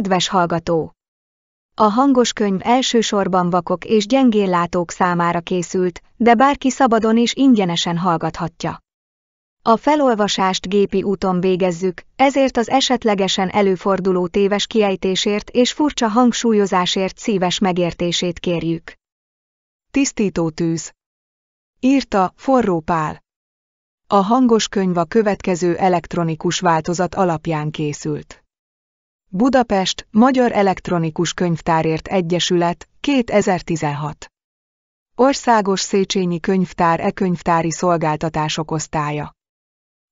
Kedves hallgató! A hangos könyv elsősorban vakok és gyengéllátók számára készült, de bárki szabadon és ingyenesen hallgathatja. A felolvasást gépi úton végezzük, ezért az esetlegesen előforduló téves kiejtésért és furcsa hangsúlyozásért szíves megértését kérjük. Tisztító tűz. Írta Forró Pál. A hangos könyv a következő elektronikus változat alapján készült. Budapest, Magyar Elektronikus Könyvtárért Egyesület, 2016. Országos Széchenyi Könyvtár e-könyvtári szolgáltatások osztálya.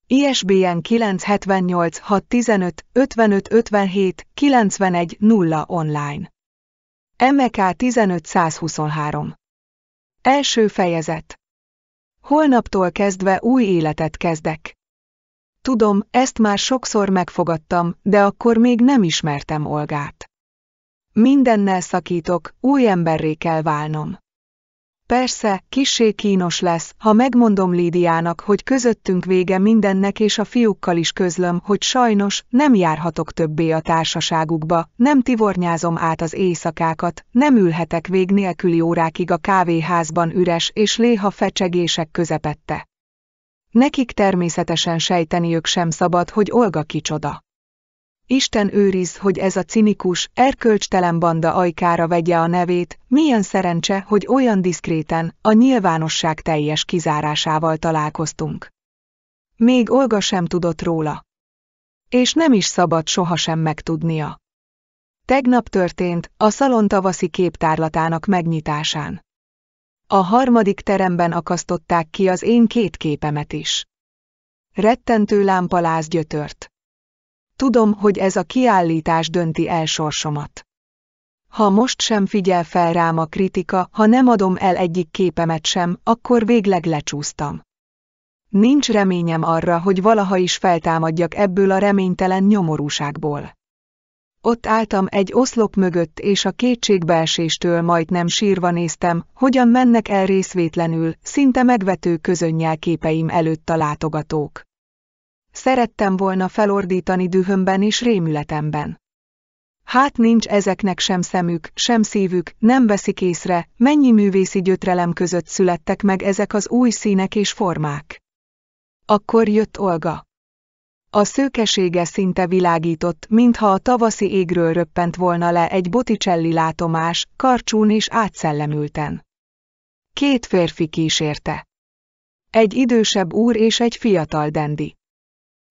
ISBN 978 615 55 57 91 0 online. MK e 1523. Első fejezet. Holnaptól kezdve új életet kezdek. Tudom, ezt már sokszor megfogadtam, de akkor még nem ismertem Olgát. Mindennel szakítok, új emberré kell válnom. Persze, kissé kínos lesz, ha megmondom Lídiának, hogy közöttünk vége mindennek és a fiúkkal is közlöm, hogy sajnos nem járhatok többé a társaságukba, nem tivornyázom át az éjszakákat, nem ülhetek vég nélküli órákig a kávéházban üres és léha fecsegések közepette. Nekik természetesen sejteniük sem szabad, hogy Olga kicsoda. Isten őriz, hogy ez a cinikus, erkölcstelen banda ajkára vegye a nevét, milyen szerencse, hogy olyan diszkréten, a nyilvánosság teljes kizárásával találkoztunk. Még Olga sem tudott róla. És nem is szabad sohasem megtudnia. Tegnap történt, a szalon tavaszi képtárlatának megnyitásán. A harmadik teremben akasztották ki az én két képemet is. Rettentő lámpaláz gyötört. Tudom, hogy ez a kiállítás dönti el sorsomat. Ha most sem figyel fel rám a kritika, ha nem adom el egyik képemet sem, akkor végleg lecsúsztam. Nincs reményem arra, hogy valaha is feltámadjak ebből a reménytelen nyomorúságból. Ott álltam egy oszlop mögött, és a kétségbeeséstől majdnem sírva néztem, hogyan mennek el részvétlenül, szinte megvető képeim előtt a látogatók. Szerettem volna felordítani dühömben és rémületemben. Hát nincs ezeknek sem szemük, sem szívük, nem veszik észre, mennyi művészi gyötrelem között születtek meg ezek az új színek és formák. Akkor jött Olga. A szőkesége szinte világított, mintha a tavaszi égről röppent volna le egy boticelli látomás, karcsún és átszellemülten. Két férfi kísérte. Egy idősebb úr és egy fiatal dendi.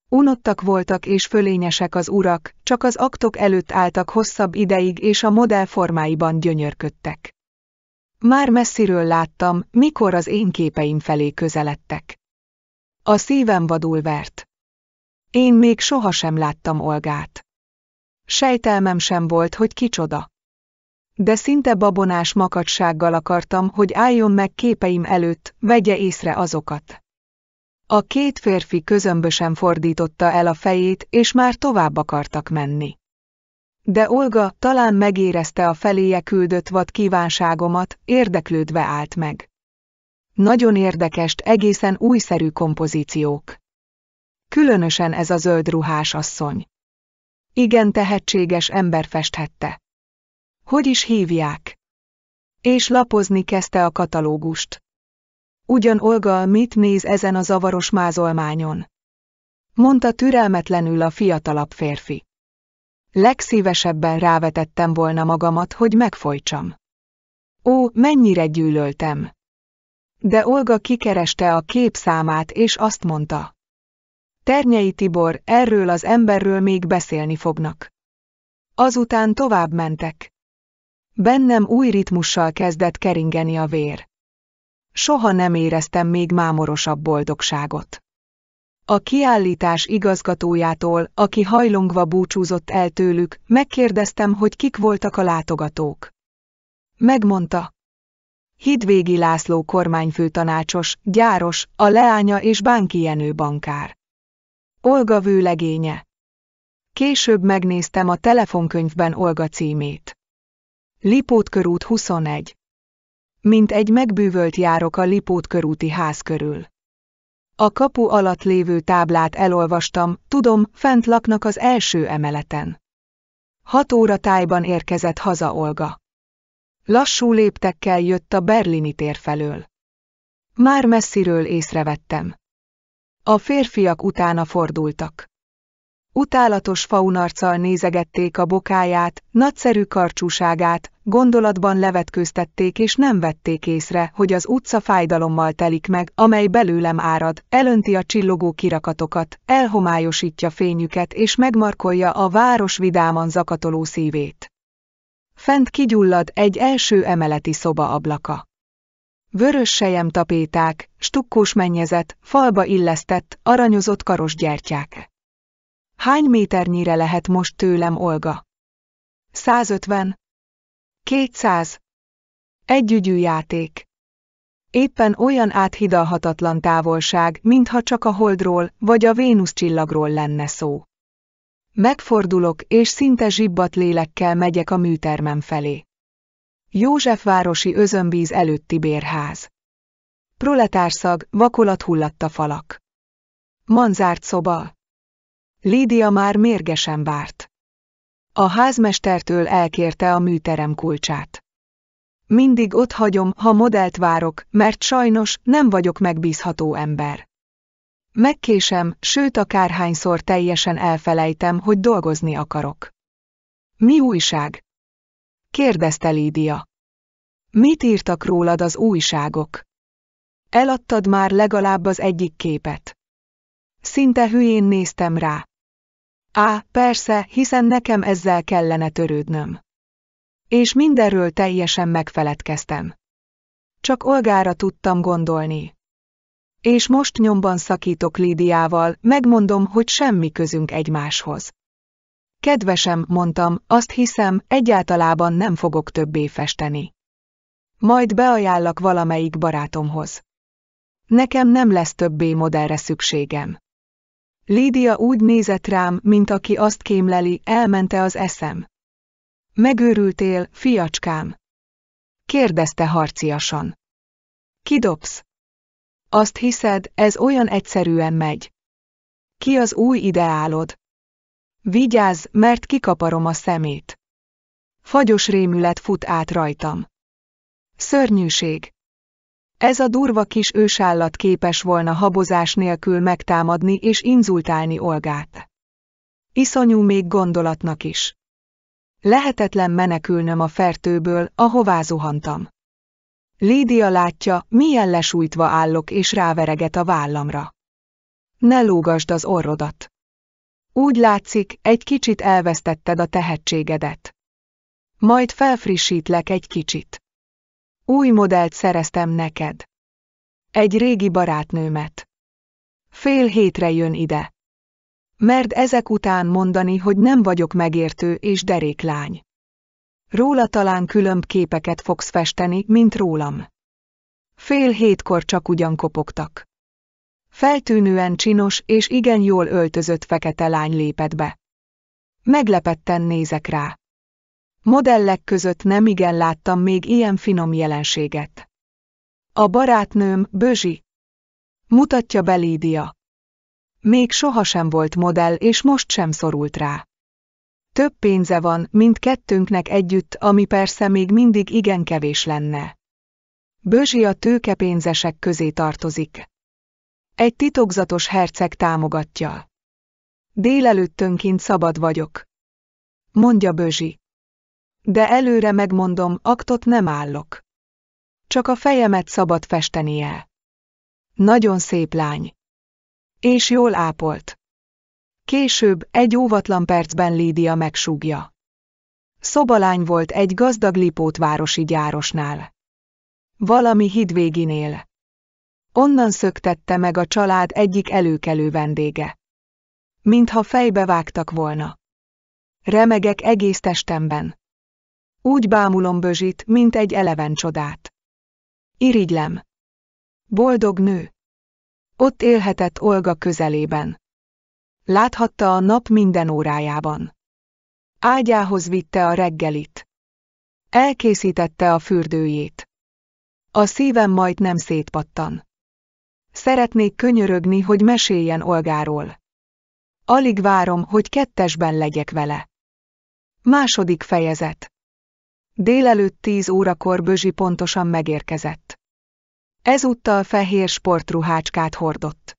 Unottak voltak és fölényesek az urak, csak az aktok előtt álltak hosszabb ideig és a modell formáiban gyönyörködtek. Már messziről láttam, mikor az én képeim felé közeledtek. A szívem vadul vert. Én még sohasem láttam Olgát. Sejtelmem sem volt, hogy kicsoda. De szinte babonás makadsággal akartam, hogy álljon meg képeim előtt, vegye észre azokat. A két férfi közömbösen fordította el a fejét, és már tovább akartak menni. De Olga talán megérezte a feléje küldött vad kívánságomat, érdeklődve állt meg. Nagyon érdekes, egészen újszerű kompozíciók. Különösen ez a zöld ruhás asszony. Igen tehetséges ember festhette. Hogy is hívják? És lapozni kezdte a katalógust. Ugyan Olga mit néz ezen a zavaros mázolmányon? Mondta türelmetlenül a fiatalabb férfi. Legszívesebben rávetettem volna magamat, hogy megfojtsam. Ó, mennyire gyűlöltem! De Olga kikereste a kép számát és azt mondta. Ternyei Tibor, erről az emberről még beszélni fognak. Azután tovább mentek. Bennem új ritmussal kezdett keringeni a vér. Soha nem éreztem még mámorosabb boldogságot. A kiállítás igazgatójától, aki hajlongva búcsúzott el tőlük, megkérdeztem, hogy kik voltak a látogatók. Megmondta. Hidvégi László kormányfőtanácsos, gyáros, a leánya és Bánki Jenő bankár. Olga vőlegénye. Később megnéztem a telefonkönyvben Olga címét. Lipót körút 21. Mint egy megbűvölt járok a Lipót körúti ház körül. A kapu alatt lévő táblát elolvastam, tudom, fent laknak az első emeleten. Hat óra tájban érkezett haza Olga. Lassú léptekkel jött a berlini tér felől. Már messziről észrevettem. A férfiak utána fordultak. Utálatos faunarccal nézegették a bokáját, nagyszerű karcsúságát, gondolatban levetkőztették és nem vették észre, hogy az utca fájdalommal telik meg, amely belőlem árad, elönti a csillogó kirakatokat, elhomályosítja fényüket és megmarkolja a város vidáman zakatoló szívét. Fent kigyullad egy első emeleti szoba ablaka vörös sejem tapéták, stukkós mennyezet, falba illesztett, aranyozott karos gyertyák. Hány méternyire lehet most tőlem Olga? 150. 200. Együgyű játék. Éppen olyan áthidalhatatlan távolság, mintha csak a holdról vagy a Vénusz csillagról lenne szó. Megfordulok, és szinte zsibbat lélekkel megyek a műtermem felé. Józsefvárosi özönbíz előtti bérház. Proletárszag, vakolat hullatta falak. Manzárt szoba. Lídia már mérgesen várt. A házmestertől elkérte a műterem kulcsát. Mindig ott hagyom, ha modellt várok, mert sajnos nem vagyok megbízható ember. Megkésem, sőt akárhányszor teljesen elfelejtem, hogy dolgozni akarok. Mi újság? kérdezte Lídia. Mit írtak rólad az újságok? Eladtad már legalább az egyik képet. Szinte hülyén néztem rá. Á, persze, hiszen nekem ezzel kellene törődnöm. És mindenről teljesen megfeledkeztem. Csak Olgára tudtam gondolni. És most nyomban szakítok Lídiával, megmondom, hogy semmi közünk egymáshoz. Kedvesem, mondtam, azt hiszem, egyáltalában nem fogok többé festeni. Majd beajánlak valamelyik barátomhoz. Nekem nem lesz többé modellre szükségem. Lídia úgy nézett rám, mint aki azt kémleli, elmente az eszem. Megőrültél, fiacskám? Kérdezte harciasan. Kidobsz? Azt hiszed, ez olyan egyszerűen megy. Ki az új ideálod? Vigyázz, mert kikaparom a szemét. Fagyos rémület fut át rajtam. Szörnyűség. Ez a durva kis ősállat képes volna habozás nélkül megtámadni és inzultálni Olgát. Iszonyú még gondolatnak is. Lehetetlen menekülnöm a fertőből, ahová zuhantam. Lídia látja, milyen lesújtva állok és rávereget a vállamra. Ne lógasd az orrodat. Úgy látszik, egy kicsit elvesztetted a tehetségedet. Majd felfrissítlek egy kicsit. Új modellt szereztem neked. Egy régi barátnőmet. Fél hétre jön ide. Mert ezek után mondani, hogy nem vagyok megértő és deréklány. Róla talán különb képeket fogsz festeni, mint rólam. Fél hétkor csak ugyan kopogtak. Feltűnően csinos és igen jól öltözött fekete lány lépett be. Meglepetten nézek rá. Modellek között nem igen láttam még ilyen finom jelenséget. A barátnőm, Bözsi. Mutatja be Lídia. Még sohasem volt modell, és most sem szorult rá. Több pénze van, mint kettőnknek együtt, ami persze még mindig igen kevés lenne. Bözsi a tőkepénzesek közé tartozik. Egy titokzatos herceg támogatja. Délelőttönként szabad vagyok. Mondja Bözsi. De előre megmondom, aktot nem állok. Csak a fejemet szabad festenie. Nagyon szép lány. És jól ápolt. Később, egy óvatlan percben Lídia megsúgja. Szobalány volt egy gazdag lipótvárosi gyárosnál. Valami hidvéginél. Onnan szöktette meg a család egyik előkelő vendége. Mintha fejbe vágtak volna. Remegek egész testemben. Úgy bámulom Bözsit, mint egy eleven csodát. Irigylem. Boldog nő. Ott élhetett Olga közelében. Láthatta a nap minden órájában. Ágyához vitte a reggelit. Elkészítette a fürdőjét. A szívem majd nem szétpattan. Szeretnék könyörögni, hogy meséljen Olgáról. Alig várom, hogy kettesben legyek vele. Második fejezet. Délelőtt tíz órakor Bözsi pontosan megérkezett. Ezúttal fehér sportruhácskát hordott.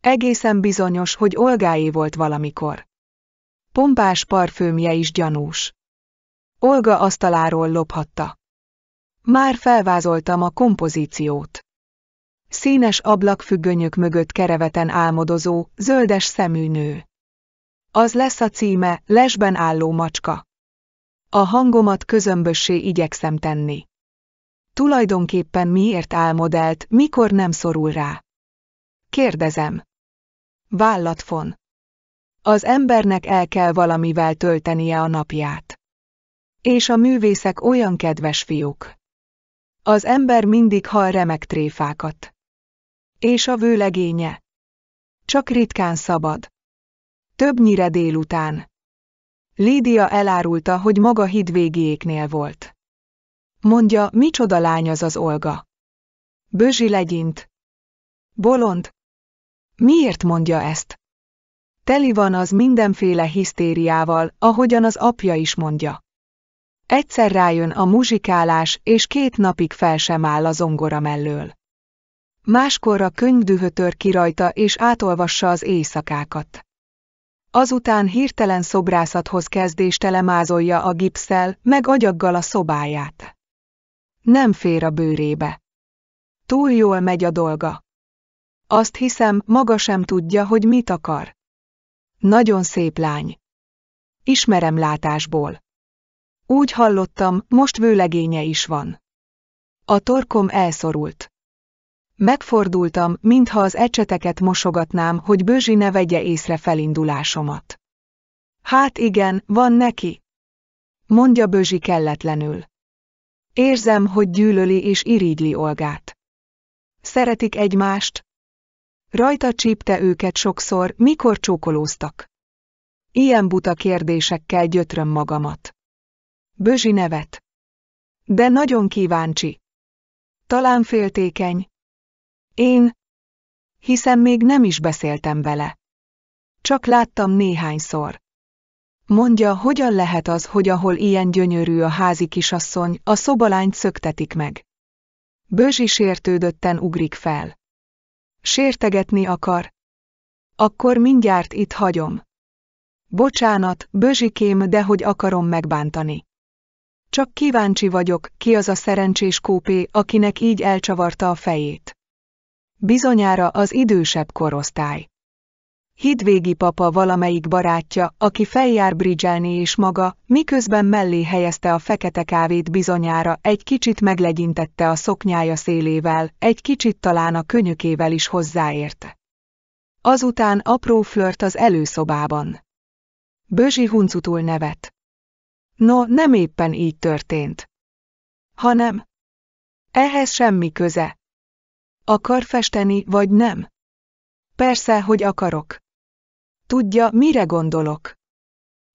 Egészen bizonyos, hogy Olgáé volt valamikor. Pompás parfümje is gyanús. Olga asztaláról lophatta. Már felvázoltam a kompozíciót. Színes ablakfüggönyök mögött kereveten álmodozó, zöldes szemű nő. Az lesz a címe, lesben álló macska. A hangomat közömbössé igyekszem tenni. Tulajdonképpen miért álmodelt, mikor nem szorul rá? Kérdezem. Vállatfon. Az embernek el kell valamivel töltenie a napját. És a művészek olyan kedves fiúk. Az ember mindig hal remek tréfákat. És a vőlegénye. Csak ritkán szabad. Többnyire délután. Lídia elárulta, hogy maga hidvégéknél volt. Mondja, micsoda lány az az Olga. Bözsi legyint. Bolond. Miért mondja ezt? Teli van az mindenféle hisztériával, ahogyan az apja is mondja. Egyszer rájön a muzsikálás, és két napig fel sem áll a zongora mellől. Máskorra könyvdühötör ki rajta és átolvassa az éjszakákat. Azután hirtelen szobrászathoz kezdést telemázolja a gipszel, meg agyaggal a szobáját. Nem fér a bőrébe. Túl jól megy a dolga. Azt hiszem, maga sem tudja, hogy mit akar. Nagyon szép lány. Ismerem látásból. Úgy hallottam, most vőlegénye is van. A torkom elszorult. Megfordultam, mintha az ecseteket mosogatnám, hogy Bözsi ne vegye észre felindulásomat. Hát igen, van neki. Mondja Bözsi kelletlenül. Érzem, hogy gyűlöli és irigyli Olgát. Szeretik egymást? Rajta csípte őket sokszor, mikor csókolóztak. Ilyen buta kérdésekkel gyötröm magamat. Bözsi nevet. De nagyon kíváncsi. Talán féltékeny, én? Hiszen még nem is beszéltem vele. Csak láttam néhányszor. Mondja, hogyan lehet az, hogy ahol ilyen gyönyörű a házi kisasszony, a szobalányt szöktetik meg. Bözsi sértődötten ugrik fel. Sértegetni akar? Akkor mindjárt itt hagyom. Bocsánat, Bözsikém, de hogy akarom megbántani. Csak kíváncsi vagyok, ki az a szerencsés kópé, akinek így elcsavarta a fejét. Bizonyára az idősebb korosztály. Hidvégi papa valamelyik barátja, aki feljár bridzselni és maga, miközben mellé helyezte a fekete kávét bizonyára, egy kicsit meglegyintette a szoknyája szélével, egy kicsit talán a könyökével is hozzáért. Azután apró flört az előszobában. Bözsi huncutul nevet. No, nem éppen így történt. Hanem. Ehhez semmi köze, Akar festeni, vagy nem? Persze, hogy akarok. Tudja, mire gondolok.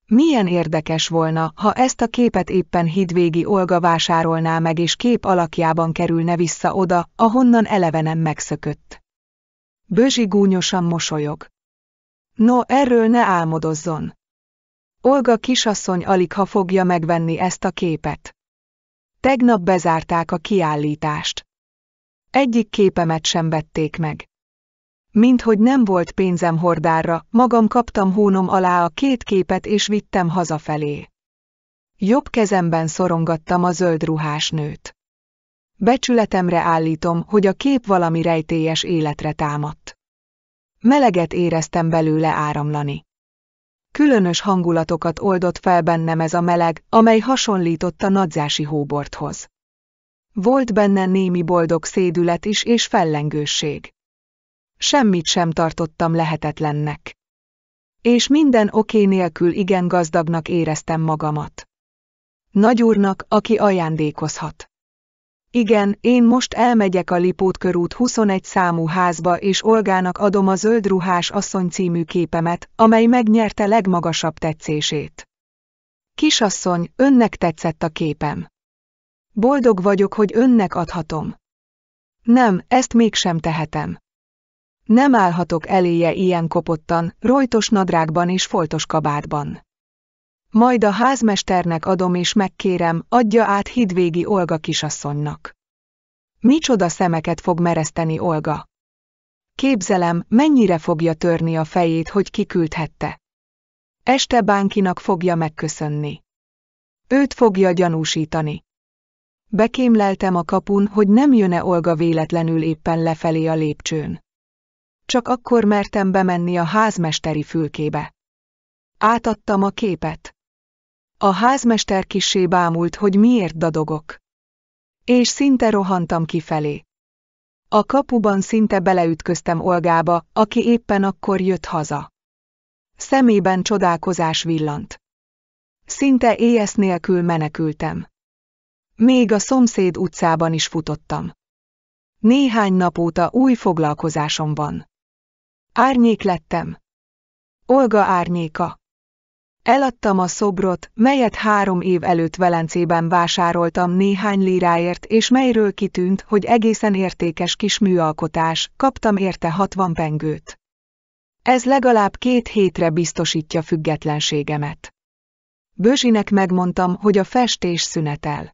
Milyen érdekes volna, ha ezt a képet éppen hidvégi Olga vásárolná meg és kép alakjában kerülne vissza oda, ahonnan elevenem megszökött. Bözsi gúnyosan mosolyog. No, erről ne álmodozzon. Olga kisasszony alig ha fogja megvenni ezt a képet. Tegnap bezárták a kiállítást. Egyik képemet sem vették meg. Minthogy nem volt pénzem hordára, magam kaptam hónom alá a két képet és vittem hazafelé. Jobb kezemben szorongattam a zöld ruhás nőt. Becsületemre állítom, hogy a kép valami rejtélyes életre támadt. Meleget éreztem belőle áramlani. Különös hangulatokat oldott fel bennem ez a meleg, amely hasonlított a nadzási hóborthoz. Volt benne némi boldog szédület is és fellengőség. Semmit sem tartottam lehetetlennek. És minden oké nélkül igen gazdagnak éreztem magamat. Nagyúrnak, aki ajándékozhat. Igen, én most elmegyek a Lipót körút 21 számú házba és Olgának adom a zöld ruhás asszony című képemet, amely megnyerte legmagasabb tetszését. Kisasszony, önnek tetszett a képem. Boldog vagyok, hogy önnek adhatom. Nem, ezt mégsem tehetem. Nem állhatok eléje ilyen kopottan, rojtos nadrágban és foltos kabátban. Majd a házmesternek adom és megkérem, adja át hidvégi Olga kisasszonynak. Micsoda szemeket fog mereszteni Olga. Képzelem, mennyire fogja törni a fejét, hogy kiküldhette. Este Bánkinak fogja megköszönni. Őt fogja gyanúsítani. Bekémleltem a kapun, hogy nem jön-e Olga véletlenül éppen lefelé a lépcsőn. Csak akkor mertem bemenni a házmesteri fülkébe. Átadtam a képet. A házmester kisé bámult, hogy miért dadogok. És szinte rohantam kifelé. A kapuban szinte beleütköztem Olgába, aki éppen akkor jött haza. Szemében csodálkozás villant. Szinte éjesz nélkül menekültem. Még a szomszéd utcában is futottam. Néhány nap óta új foglalkozásom van. Árnyék lettem. Olga árnyéka. Eladtam a szobrot, melyet három év előtt Velencében vásároltam néhány líráért, és melyről kitűnt, hogy egészen értékes kis műalkotás, kaptam érte hatvan pengőt. Ez legalább két hétre biztosítja függetlenségemet. Bözsinek megmondtam, hogy a festés szünetel.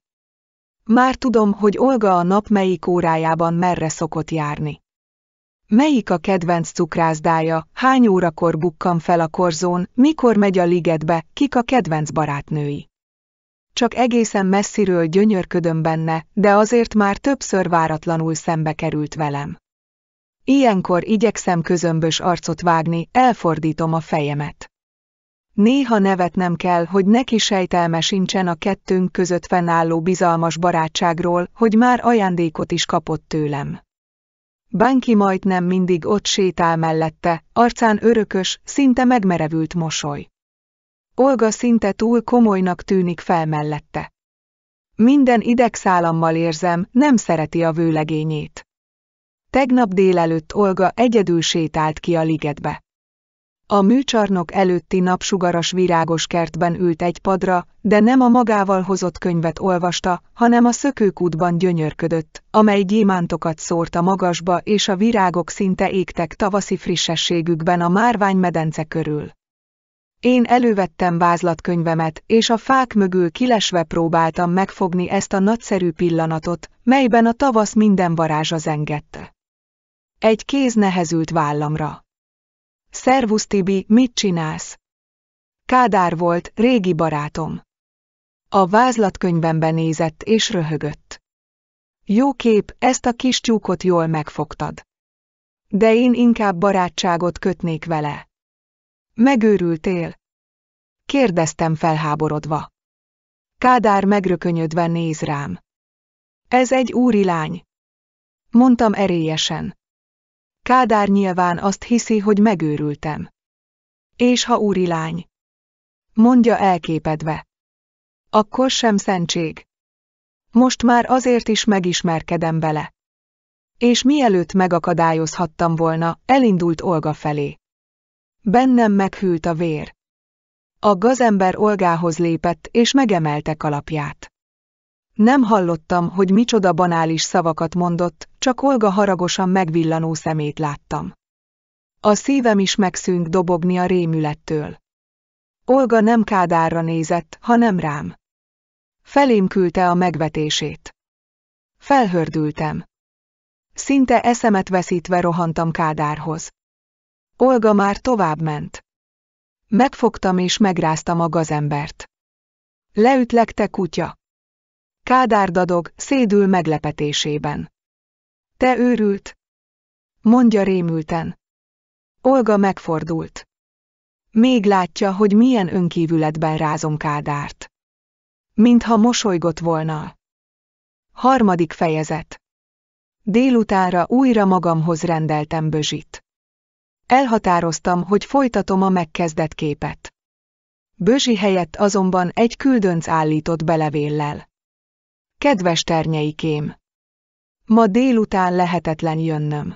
Már tudom, hogy Olga a nap melyik órájában merre szokott járni. Melyik a kedvenc cukrászdája, hány órakor bukkan fel a korzón, mikor megy a ligetbe, kik a kedvenc barátnői. Csak egészen messziről gyönyörködöm benne, de azért már többször váratlanul szembe került velem. Ilyenkor igyekszem közömbös arcot vágni, elfordítom a fejemet. Néha nevet nem kell, hogy neki sejtelme sincsen a kettőnk között fennálló bizalmas barátságról, hogy már ajándékot is kapott tőlem. Bánki majdnem mindig ott sétál mellette, arcán örökös, szinte megmerevült mosoly. Olga szinte túl komolynak tűnik fel mellette. Minden idegszálammal érzem, nem szereti a vőlegényét. Tegnap délelőtt Olga egyedül sétált ki a ligetbe. A műcsarnok előtti napsugaras virágos kertben ült egy padra, de nem a magával hozott könyvet olvasta, hanem a szökőkútban gyönyörködött, amely gyémántokat szórt a magasba és a virágok szinte égtek tavaszi frissességükben a márvány medence körül. Én elővettem vázlatkönyvemet, és a fák mögül kilesve próbáltam megfogni ezt a nagyszerű pillanatot, melyben a tavasz minden varázsa zengette. Egy kéz nehezült vállamra. Szervusz Tibi, mit csinálsz? Kádár volt, régi barátom. A vázlatkönyvembe nézett és röhögött. Jó kép, ezt a kis tyúkot jól megfogtad. De én inkább barátságot kötnék vele. Megőrültél? Kérdeztem felháborodva. Kádár megrökönyödve néz rám. Ez egy úri lány. Mondtam erélyesen. Kádár nyilván azt hiszi, hogy megőrültem. És ha lány? Mondja elképedve. Akkor sem szentség. Most már azért is megismerkedem vele. És mielőtt megakadályozhattam volna, elindult Olga felé. Bennem meghűlt a vér. A gazember Olgához lépett és megemelte kalapját. Nem hallottam, hogy micsoda banális szavakat mondott, csak Olga haragosan megvillanó szemét láttam. A szívem is megszűnt dobogni a rémülettől. Olga nem Kádárra nézett, hanem rám. Felém küldte a megvetését. Felhördültem. Szinte eszemet veszítve rohantam Kádárhoz. Olga már tovább ment. Megfogtam és megráztam a gazembert. Leütlek te kutya! Kádár dadog, szédül meglepetésében. Te őrült? Mondja rémülten. Olga megfordult. Még látja, hogy milyen önkívületben rázom Kádárt. Mintha mosolygott volna. Harmadik fejezet. Délutánra újra magamhoz rendeltem Bözsit. Elhatároztam, hogy folytatom a megkezdett képet. Bözsi helyett azonban egy küldönc állított belevéllel. Kedves ternyeikém! Ma délután lehetetlen jönnöm.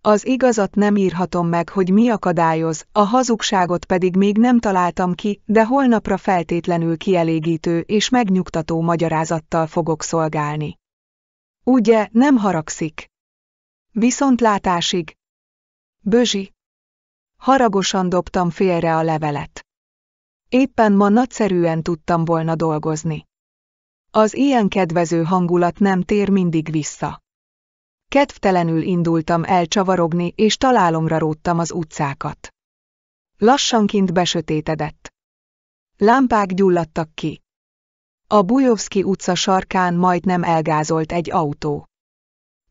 Az igazat nem írhatom meg, hogy mi akadályoz, a hazugságot pedig még nem találtam ki, de holnapra feltétlenül kielégítő és megnyugtató magyarázattal fogok szolgálni. Ugye, nem haragszik? Viszontlátásig? Bözsi? Haragosan dobtam félre a levelet. Éppen ma nagyszerűen tudtam volna dolgozni. Az ilyen kedvező hangulat nem tér mindig vissza. Kedvtelenül indultam el csavarogni, és találomra róttam az utcákat. Lassanként besötétedett. Lámpák gyulladtak ki. A Bujovszki utca sarkán majdnem elgázolt egy autó.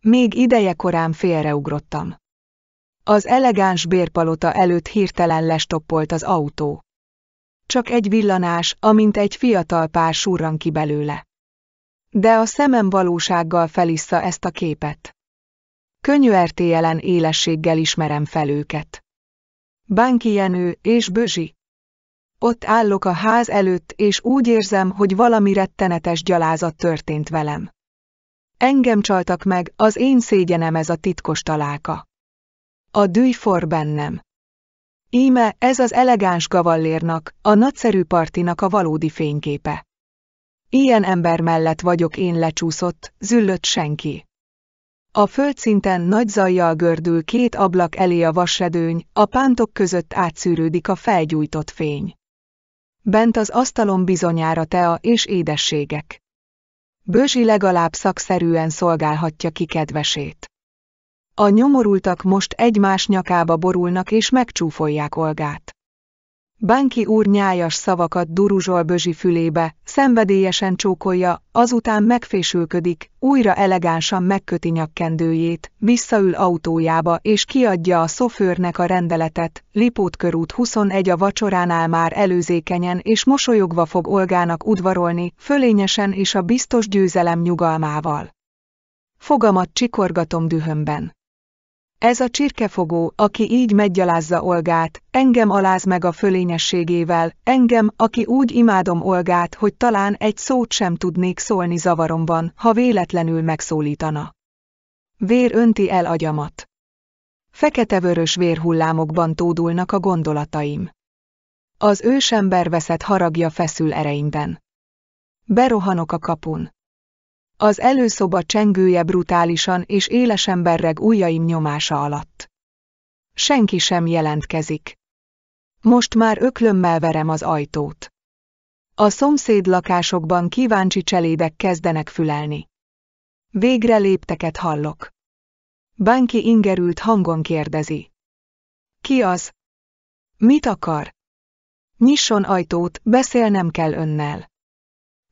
Még ideje korán félreugrottam. Az elegáns bérpalota előtt hirtelen lestoppolt az autó. Csak egy villanás, amint egy fiatal pár surran ki belőle. De a szemem valósággal felissza ezt a képet. Könnyű RTL-en élességgel ismerem fel őket. Bánki Jenő és Bözsi. Ott állok a ház előtt, és úgy érzem, hogy valami rettenetes gyalázat történt velem. Engem csaltak meg, az én szégyenem ez a titkos találka. A dűj for bennem. Íme, ez az elegáns gavallérnak, a nagyszerű partinak a valódi fényképe. Ilyen ember mellett vagyok én lecsúszott, züllött senki. A földszinten nagy zajjal gördül két ablak elé a vasredőny, a pántok között átszűrődik a felgyújtott fény. Bent az asztalon bizonyára tea és édességek. Bözsi legalább szakszerűen szolgálhatja ki kedvesét. A nyomorultak most egymás nyakába borulnak és megcsúfolják Olgát. Bánki úr nyájas szavakat duruzsol Bözsi fülébe, szenvedélyesen csókolja, azután megfésülködik, újra elegánsan megköti nyakkendőjét, visszaül autójába és kiadja a szofőrnek a rendeletet, Lipót körút 21 a vacsoránál már előzékenyen és mosolyogva fog Olgának udvarolni, fölényesen és a biztos győzelem nyugalmával. Fogamat csikorgatom dühömben. Ez a csirkefogó, aki így meggyalázza Olgát, engem aláz meg a fölényességével, engem, aki úgy imádom Olgát, hogy talán egy szót sem tudnék szólni zavaromban, ha véletlenül megszólítana. Vér önti el agyamat. Fekete-vörös vérhullámokban tódulnak a gondolataim. Az ősember veszett haragja feszül ereimben. Berohanok a kapun. Az előszoba csengője brutálisan és élesen emberreg ujjaim nyomása alatt. Senki sem jelentkezik. Most már öklömmel verem az ajtót. A szomszéd lakásokban kíváncsi cselédek kezdenek fülelni. Végre lépteket hallok. Bánki ingerült hangon kérdezi. Ki az? Mit akar? Nyisson ajtót, beszélnem kell önnel.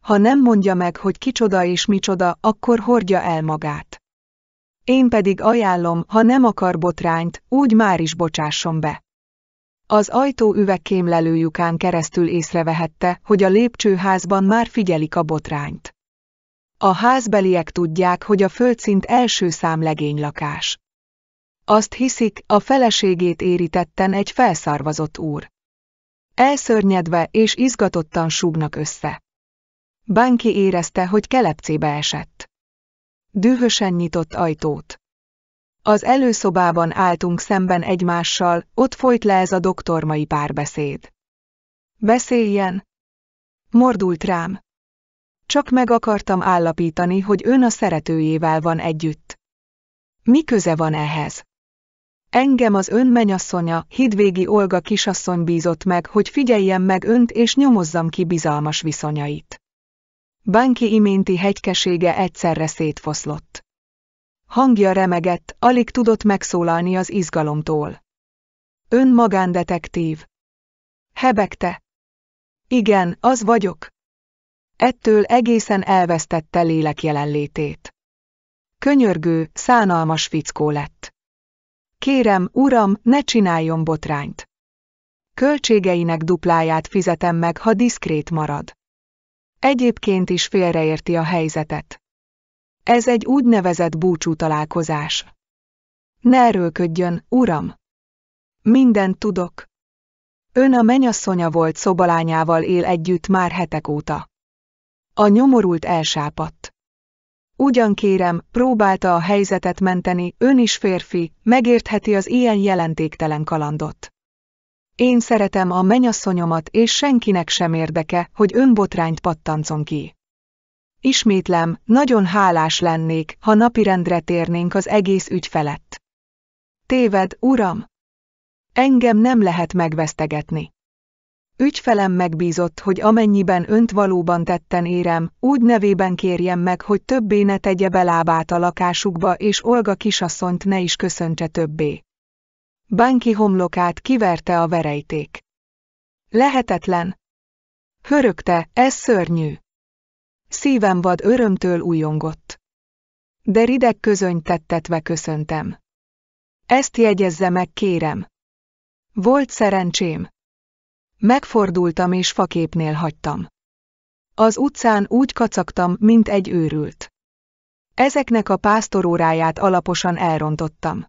Ha nem mondja meg, hogy kicsoda és micsoda, akkor hordja el magát. Én pedig ajánlom, ha nem akar botrányt, úgy már is bocsásson be. Az ajtó üvegkémlelőjukán keresztül észrevehette, hogy a lépcsőházban már figyelik a botrányt. A házbeliek tudják, hogy a földszint első szám lakás. Azt hiszik, a feleségét éritetten egy felszarvazott úr. Elszörnyedve és izgatottan súgnak össze. Bánki érezte, hogy kelepcébe esett. Dühösen nyitott ajtót. Az előszobában álltunk szemben egymással, ott folyt le ez a doktormai párbeszéd. Beszéljen! Mordult rám. Csak meg akartam állapítani, hogy ön a szeretőjével van együtt. Mi köze van ehhez? Engem az ön menyasszonya, Hidvégi Olga kisasszony bízott meg, hogy figyeljem meg önt és nyomozzam ki bizalmas viszonyait. Banki iménti hegykesége egyszerre szétfoszlott. Hangja remegett, alig tudott megszólalni az izgalomtól. Ön magándetektív. Hebegte. Igen, az vagyok. Ettől egészen elvesztette lélek jelenlétét. Könyörgő, szánalmas fickó lett. Kérem, uram, ne csináljon botrányt. Költségeinek dupláját fizetem meg, ha diszkrét marad. Egyébként is félreérti a helyzetet. Ez egy úgynevezett búcsú találkozás. Ne erőlködjön, uram! Mindent tudok. Ön a menyasszonya volt szobalányával él együtt már hetek óta. A nyomorult elsápadt. Ugyan kérem, próbálta a helyzetet menteni, ön is férfi, megértheti az ilyen jelentéktelen kalandot. Én szeretem a menyasszonyomat, és senkinek sem érdeke, hogy önbotrányt pattancon ki. Ismétlem, nagyon hálás lennék, ha napirendre térnénk az egész ügy felett. Téved, uram! Engem nem lehet megvesztegetni. Ügyfelem megbízott, hogy amennyiben önt valóban tetten érem, úgy nevében kérjem meg, hogy többé ne tegye belábát a lakásukba, és Olga kisasszonyt ne is köszöntse többé. Bánki homlokát kiverte a verejték. Lehetetlen. Hörögte, ez szörnyű. Szívem vad örömtől újongott. De rideg közöny tettetve köszöntem. Ezt jegyezze meg, kérem. Volt szerencsém. Megfordultam és faképnél hagytam. Az utcán úgy kacagtam, mint egy őrült. Ezeknek a pásztoróráját alaposan elrontottam.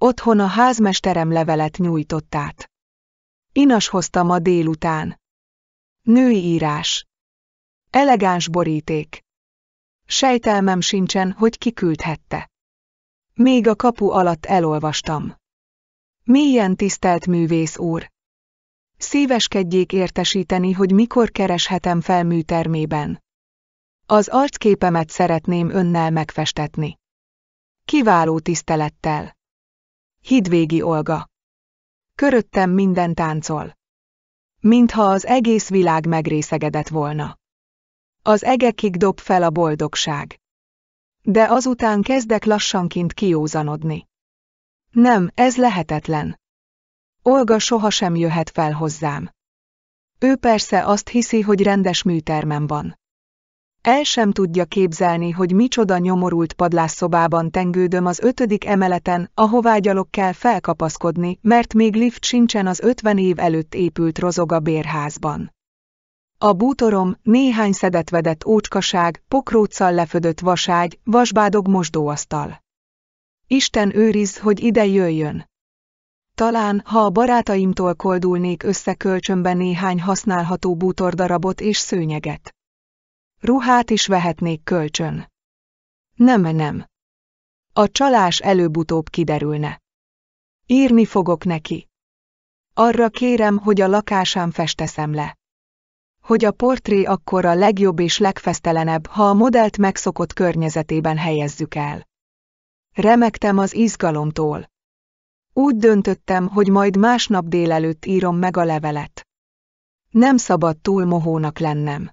Otthon a házmesterem levelet nyújtott át. Inas hozta ma délután. Női írás. Elegáns boríték. Sejtelmem sincsen, hogy kiküldhette. Még a kapu alatt elolvastam. Milyen tisztelt művész úr! Szíveskedjék értesíteni, hogy mikor kereshetem fel műtermében. Az arcképemet szeretném önnel megfestetni. Kiváló tisztelettel! Hidvégi Olga. Köröttem minden táncol. Mintha az egész világ megrészegedett volna. Az egekig dob fel a boldogság. De azután kezdek lassanként kiózanodni. Nem, ez lehetetlen. Olga sohasem jöhet fel hozzám. Ő persze azt hiszi, hogy rendes műtermem van. El sem tudja képzelni, hogy micsoda nyomorult padlásszobában tengődöm az ötödik emeleten, ahová gyalog kell felkapaszkodni, mert még lift sincsen az ötven év előtt épült rozoga bérházban. A bútorom, néhány szedetvedett ócskaság, pokróccal lefödött vaságy, vasbádog mosdóasztal. Isten őriz, hogy ide jöjjön. Talán, ha a barátaimtól koldulnék össze kölcsönbe néhány használható bútordarabot és szőnyeget. Ruhát is vehetnék kölcsön. Nem, nem. A csalás előbb-utóbb kiderülne. Írni fogok neki. Arra kérem, hogy a lakásán festeszem le. Hogy a portré akkor a legjobb és legfesztelenebb, ha a modellt megszokott környezetében helyezzük el. Remektem az izgalomtól. Úgy döntöttem, hogy majd másnap délelőtt írom meg a levelet. Nem szabad túl mohónak lennem.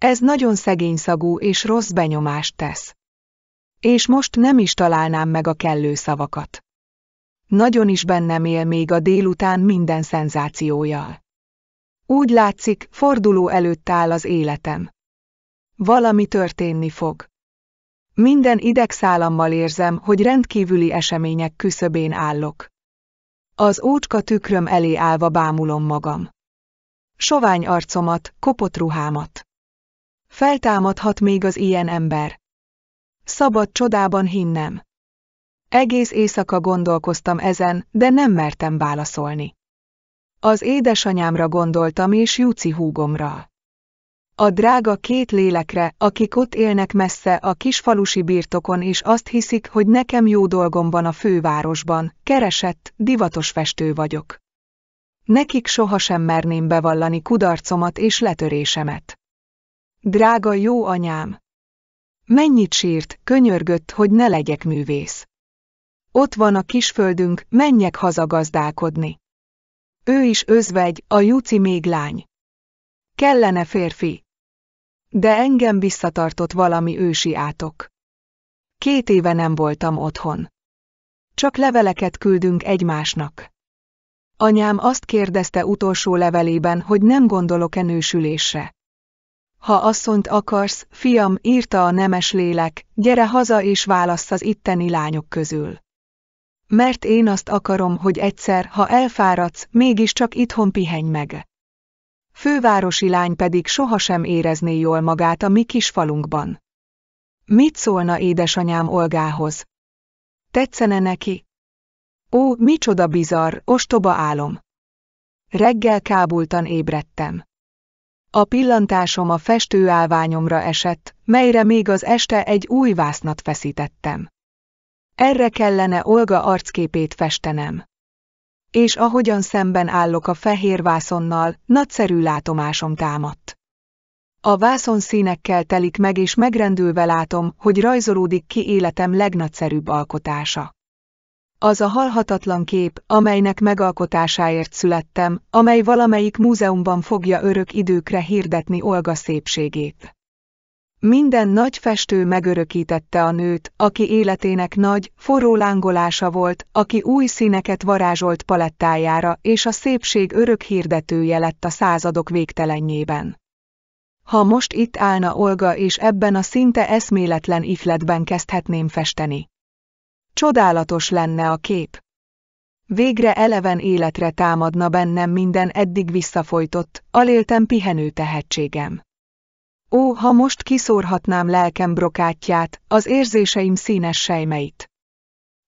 Ez nagyon szegény szagú és rossz benyomást tesz. És most nem is találnám meg a kellő szavakat. Nagyon is bennem él még a délután minden szenzációjal. Úgy látszik, forduló előtt áll az életem. Valami történni fog. Minden idegszálammal érzem, hogy rendkívüli események küszöbén állok. Az ócska tükröm elé állva bámulom magam. Sovány arcomat, kopott ruhámat. Feltámadhat még az ilyen ember. Szabad csodában hinnem. Egész éjszaka gondolkoztam ezen, de nem mertem válaszolni. Az édesanyámra gondoltam és Júci húgomra. A drága két lélekre, akik ott élnek messze a kisfalusi birtokon és azt hiszik, hogy nekem jó dolgom van a fővárosban, keresett, divatos festő vagyok. Nekik sohasem merném bevallani kudarcomat és letörésemet. Drága jó anyám! Mennyit sírt, könyörgött, hogy ne legyek művész. Ott van a kisföldünk, menjek haza gazdálkodni. Ő is özvegy, a Juci még lány. Kellene férfi. De engem visszatartott valami ősi átok. Két éve nem voltam otthon. Csak leveleket küldünk egymásnak. Anyám azt kérdezte utolsó levelében, hogy nem gondolok-e nősülésre. Ha asszont akarsz, fiam, írta a nemes lélek, gyere haza és válasz az itteni lányok közül. Mert én azt akarom, hogy egyszer, ha elfáradsz, mégiscsak itthon pihenj meg. Fővárosi lány pedig sohasem érezné jól magát a mi kis falunkban. Mit szólna édesanyám Olgához? Tetszene neki? Ó, micsoda bizarr, ostoba álom! Reggel kábultan ébredtem. A pillantásom a festőállványomra esett, melyre még az este egy új vásznat feszítettem. Erre kellene Olga arcképét festenem. És ahogyan szemben állok a fehér vászonnal, nagyszerű látomásom támadt. A vászon színekkel telik meg és megrendülve látom, hogy rajzolódik ki életem legnagyszerűbb alkotása. Az a halhatatlan kép, amelynek megalkotásáért születtem, amely valamelyik múzeumban fogja örök időkre hirdetni Olga szépségét. Minden nagy festő megörökítette a nőt, aki életének nagy, forró lángolása volt, aki új színeket varázsolt palettájára, és a szépség örök hirdetője lett a századok végtelenjében. Ha most itt állna Olga és ebben a szinte eszméletlen ifletben kezdhetném festeni. Csodálatos lenne a kép. Végre eleven életre támadna bennem minden eddig visszafojtott, aléltem pihenő tehetségem. Ó, ha most kiszórhatnám lelkem brokátját, az érzéseim színes sejmeit.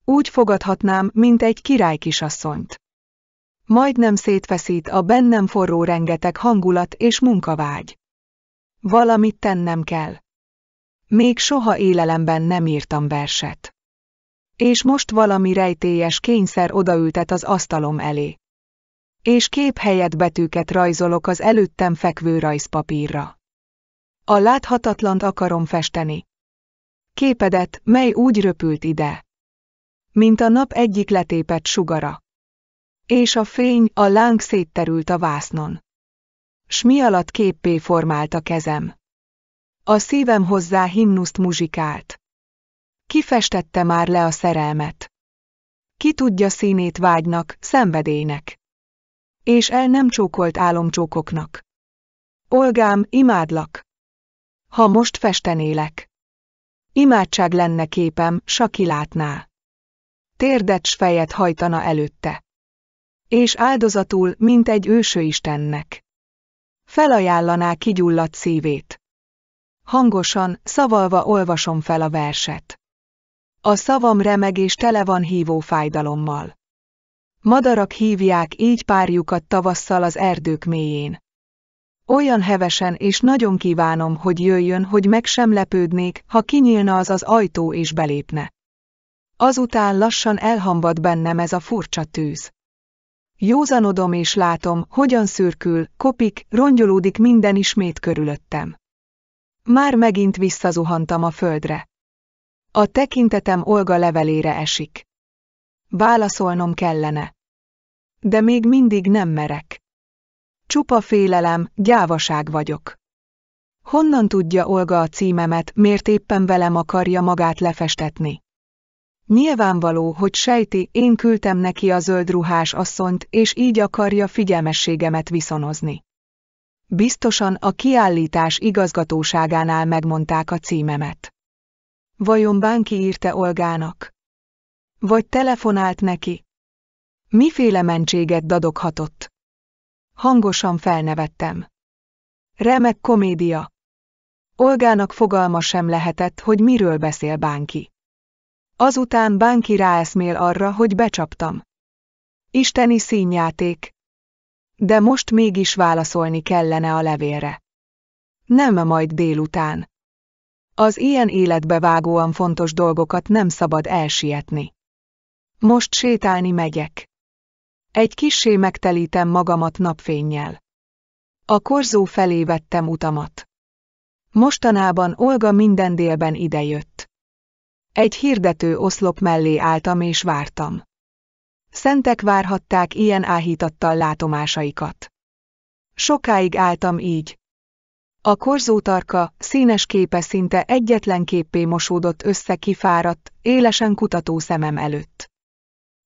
Úgy fogadhatnám, mint egy király kisasszonyt. Majdnem szétfeszít a bennem forró rengeteg hangulat és munkavágy. Valamit tennem kell. Még soha élelemben nem írtam verset. És most valami rejtélyes kényszer odaültet az asztalom elé. És kép helyett betűket rajzolok az előttem fekvő rajzpapírra. A láthatatlant akarom festeni. Képedet, mely úgy röpült ide. Mint a nap egyik letépett sugara. És a fény, a láng szétterült a vásznon. S mi alatt képpé formált a kezem. A szívem hozzá himnuszt muzsikált. Kifestette már le a szerelmet. Ki tudja színét vágynak, szenvedélynek. És el nem csókolt álomcsókoknak. Olgám, imádlak. Ha most festenélek. Imádság lenne képem, saki látná. Térdet s fejet hajtana előtte. És áldozatul, mint egy őső istennek. Felajánlaná kigyulladt szívét. Hangosan, szavalva olvasom fel a verset. A szavam remeg és tele van hívó fájdalommal. Madarak hívják így párjukat tavasszal az erdők mélyén. Olyan hevesen és nagyon kívánom, hogy jöjjön, hogy meg sem lepődnék, ha kinyílna az az ajtó és belépne. Azután lassan elhambad bennem ez a furcsa tűz. Józanodom és látom, hogyan szürkül, kopik, rongyolódik minden ismét körülöttem. Már megint visszazuhantam a földre. A tekintetem Olga levelére esik. Válaszolnom kellene. De még mindig nem merek. Csupa félelem, gyávaság vagyok. Honnan tudja Olga a címemet, miért éppen velem akarja magát lefestetni? Nyilvánvaló, hogy sejti, én küldtem neki a zöld ruhás asszonyt, és így akarja figyelmességemet viszonozni. Biztosan a kiállítás igazgatóságánál megmondták a címemet. Vajon Bánki írte Olgának? Vagy telefonált neki? Miféle mentséget dadoghatott? Hangosan felnevettem. Remek komédia. Olgának fogalma sem lehetett, hogy miről beszél Bánki. Azután Bánki ráeszmél arra, hogy becsaptam. Isteni színjáték. De most mégis válaszolni kellene a levélre. Nem majd délután. Az ilyen vágóan fontos dolgokat nem szabad elsietni. Most sétálni megyek. Egy kissé megtelítem magamat napfénnyel. A korzó felé vettem utamat. Mostanában Olga minden délben idejött. Egy hirdető oszlop mellé álltam és vártam. Szentek várhatták ilyen áhítattal látomásaikat. Sokáig álltam így, a korzótarka, színes képe szinte egyetlen képpé mosódott össze kifáradt, élesen kutató szemem előtt.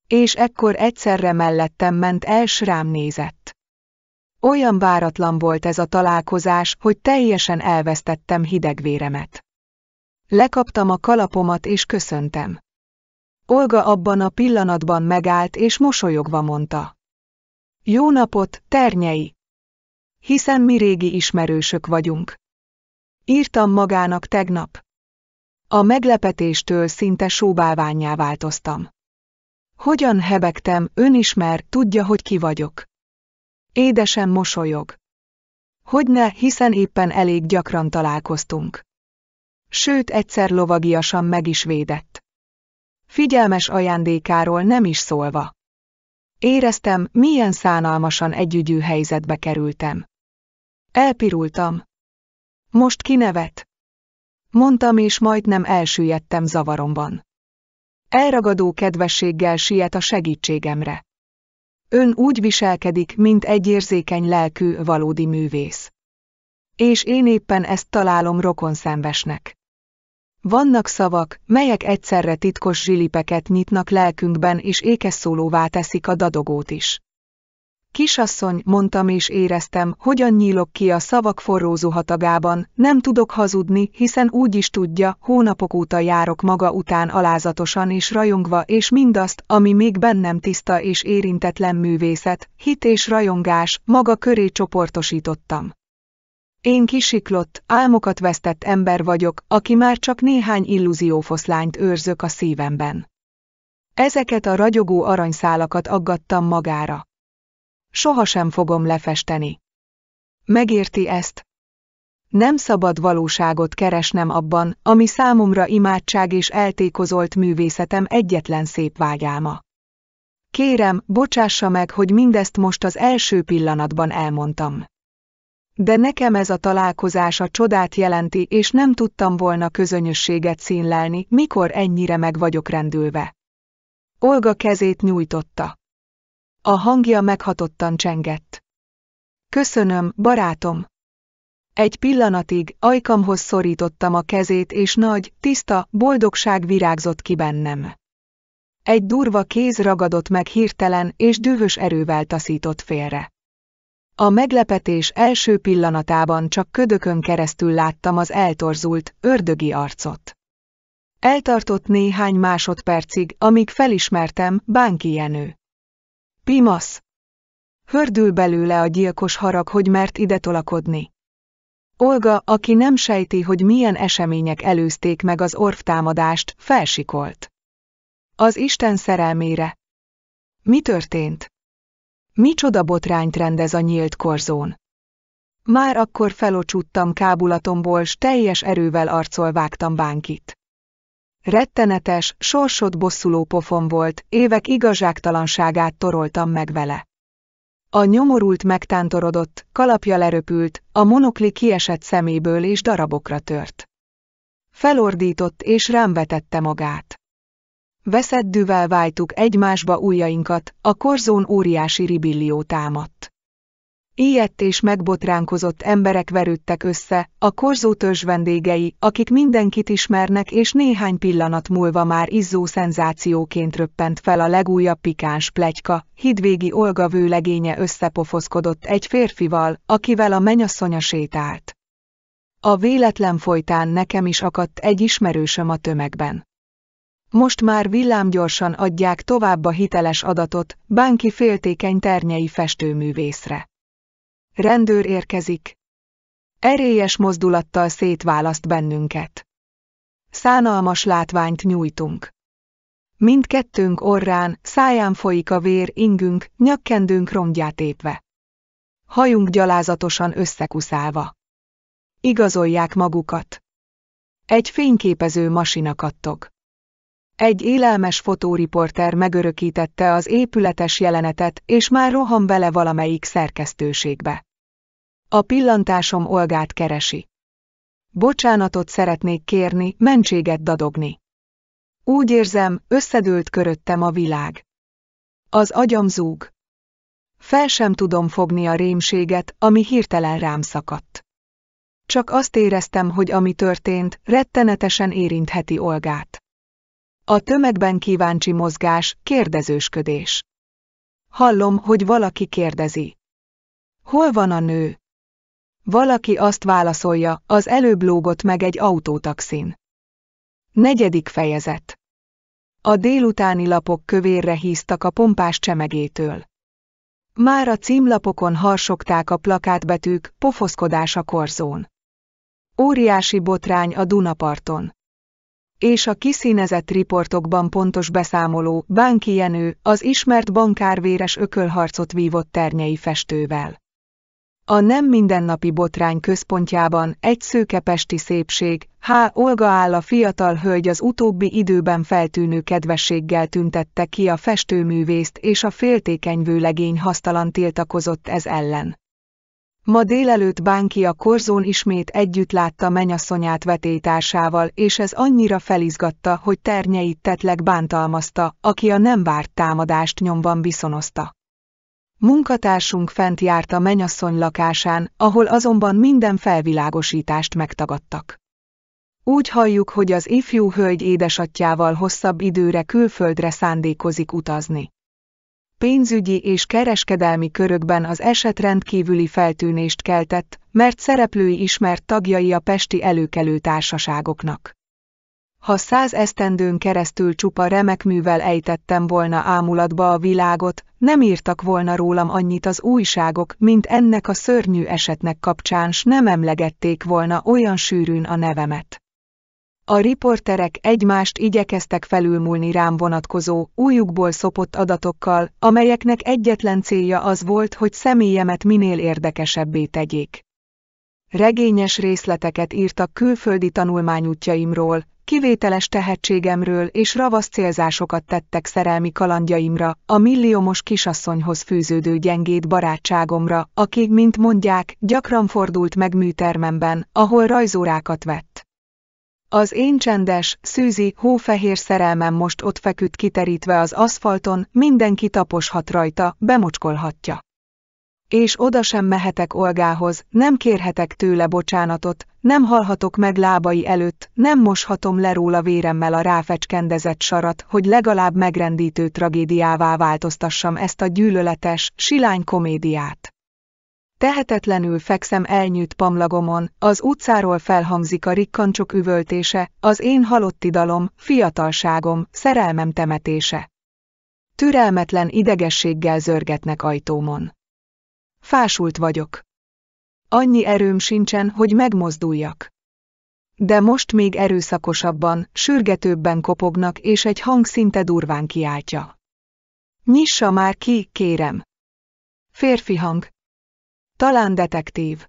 És ekkor egyszerre mellettem ment el, s rám nézett. Olyan váratlan volt ez a találkozás, hogy teljesen elvesztettem hidegvéremet. Lekaptam a kalapomat és köszöntem. Olga abban a pillanatban megállt és mosolyogva mondta. Jó napot, ternyei! hiszen mi régi ismerősök vagyunk. Írtam magának tegnap. A meglepetéstől szinte sóbálványá változtam. Hogyan hebegtem, ön ismer, tudja, hogy ki vagyok. Édesen mosolyog. Hogyne, hiszen éppen elég gyakran találkoztunk. Sőt, egyszer lovagiasan meg is védett. Figyelmes ajándékáról nem is szólva. Éreztem, milyen szánalmasan együgyű helyzetbe kerültem. Elpirultam. Most kinevet? Mondtam és majdnem elsüllyedtem zavaromban. Elragadó kedvességgel siet a segítségemre. Ön úgy viselkedik, mint egy érzékeny lelkű, valódi művész. És én éppen ezt találom rokonszenvesnek. Vannak szavak, melyek egyszerre titkos zsilipeket nyitnak lelkünkben és ékeszólóvá teszik a dadogót is. Kisasszony, mondtam és éreztem, hogyan nyílok ki a szavak forró zuhatagában, nem tudok hazudni, hiszen úgy is tudja, hónapok óta járok maga után alázatosan és rajongva, és mindazt, ami még bennem tiszta és érintetlen művészet, hit és rajongás, maga köré csoportosítottam. Én kisiklott, álmokat vesztett ember vagyok, aki már csak néhány illúziófoszlányt őrzök a szívemben. Ezeket a ragyogó aranyszálakat aggattam magára. Sohasem fogom lefesteni. Megérti ezt? Nem szabad valóságot keresnem abban, ami számomra imádság és eltékozolt művészetem egyetlen szép vágyáma. Kérem, bocsássa meg, hogy mindezt most az első pillanatban elmondtam. De nekem ez a találkozás a csodát jelenti, és nem tudtam volna közönösséget színlelni, mikor ennyire meg vagyok rendülve. Olga kezét nyújtotta. A hangja meghatottan csengett. Köszönöm, barátom. Egy pillanatig ajkamhoz szorítottam a kezét, és nagy, tiszta, boldogság virágzott ki bennem. Egy durva kéz ragadott meg hirtelen, és dühös erővel taszított félre. A meglepetés első pillanatában csak ködökön keresztül láttam az eltorzult, ördögi arcot. Eltartott néhány másodpercig, amíg felismertem, Bánki Jenő. Pimasz! Hördül belőle a gyilkos harag, hogy mert ide tolakodni. Olga, aki nem sejti, hogy milyen események előzték meg az orvtámadást, felsikolt. Az Isten szerelmére. Mi történt? csoda botrányt rendez a nyílt korzón? Már akkor felocsúttam kábulatomból, s teljes erővel arcol vágtam bánkit. Rettenetes, sorsot bosszuló pofon volt, évek igazságtalanságát toroltam meg vele. A nyomorult megtántorodott, kalapja leröpült, a monokli kiesett szeméből és darabokra tört. Felordított és rám vetette magát. Veszeddűvel váltuk egymásba ujjainkat, a korzón óriási ribillió támadt. Ilyett és megbotránkozott emberek verődtek össze, a korzó törzs vendégei, akik mindenkit ismernek és néhány pillanat múlva már izzó szenzációként röppent fel a legújabb pikáns plegyka, hidvégi Olga vőlegénye összepofoszkodott egy férfival, akivel a menyasszonya sétált. A véletlen folytán nekem is akadt egy ismerősöm a tömegben. Most már villámgyorsan adják tovább a hiteles adatot, Bánki féltékeny ternyei festőművészre. Rendőr érkezik. Erélyes mozdulattal szétválaszt bennünket. Szánalmas látványt nyújtunk. Mindkettőnk orrán, száján folyik a vér, ingünk, nyakkendőnk rongyát épve. Hajunk gyalázatosan összekuszálva. Igazolják magukat. Egy fényképező masina kattog. Egy élelmes fotóriporter megörökítette az épületes jelenetet, és már roham bele valamelyik szerkesztőségbe. A pillantásom Olgát keresi. Bocsánatot szeretnék kérni, mentséget dadogni. Úgy érzem, összedőlt köröttem a világ. Az agyam zúg. Fel sem tudom fogni a rémséget, ami hirtelen rám szakadt. Csak azt éreztem, hogy ami történt, rettenetesen érintheti Olgát. A tömegben kíváncsi mozgás, kérdezősködés. Hallom, hogy valaki kérdezi. Hol van a nő? Valaki azt válaszolja, az előbb lógott meg egy autótaxin. Negyedik fejezet. A délutáni lapok kövérre híztak a pompás csemegétől. Már a címlapokon harsogták a plakátbetűk, pofoszkodás a korzón. Óriási botrány a Dunaparton és a kiszínezett riportokban pontos beszámoló Bánki Jenő, az ismert bankárvéres ökölharcot vívott ternyei festővel. A nem mindennapi botrány központjában egy szőkepesti szépség, H. Olga áll a fiatal hölgy az utóbbi időben feltűnő kedvességgel tüntette ki a festőművészt és a féltékenyvő legény hasztalan tiltakozott ez ellen. Ma délelőtt Bánki a korzón ismét együtt látta menyasszonyát vetétársával, és ez annyira felizgatta, hogy ternyeit tetleg bántalmazta, aki a nem várt támadást nyomban viszonozta. Munkatársunk fent járt a menyasszony lakásán, ahol azonban minden felvilágosítást megtagadtak. Úgy halljuk, hogy az ifjú hölgy édesatjával hosszabb időre külföldre szándékozik utazni pénzügyi és kereskedelmi körökben az eset rendkívüli feltűnést keltett, mert szereplői ismert tagjai a pesti előkelő társaságoknak. Ha száz esztendőn keresztül csupa remek művel ejtettem volna ámulatba a világot, nem írtak volna rólam annyit az újságok, mint ennek a szörnyű esetnek kapcsán s nem emlegették volna olyan sűrűn a nevemet. A riporterek egymást igyekeztek felülmúlni rám vonatkozó, újukból szopott adatokkal, amelyeknek egyetlen célja az volt, hogy személyemet minél érdekesebbé tegyék. Regényes részleteket írtak külföldi tanulmányútjaimról, kivételes tehetségemről és ravasz célzásokat tettek szerelmi kalandjaimra, a milliómos kisasszonyhoz fűződő gyengét barátságomra, akik, mint mondják, gyakran fordult meg műtermemben, ahol rajzórákat vett. Az én csendes, szűzi, hófehér szerelmem most ott feküdt kiterítve az aszfalton, mindenki taposhat rajta, bemocskolhatja. És oda sem mehetek Olgához, nem kérhetek tőle bocsánatot, nem halhatok meg lábai előtt, nem moshatom le róla véremmel a ráfecskendezett sarat, hogy legalább megrendítő tragédiává változtassam ezt a gyűlöletes, silány komédiát. Tehetetlenül fekszem elnyűt pamlagomon, az utcáról felhangzik a rikkancsok üvöltése, az én halotti dalom, fiatalságom, szerelmem temetése. Türelmetlen idegességgel zörgetnek ajtómon. Fásult vagyok. Annyi erőm sincsen, hogy megmozduljak. De most még erőszakosabban, sürgetőbben kopognak, és egy hang szinte durván kiáltja. Nyissa már ki, kérem! Férfi hang, talán detektív.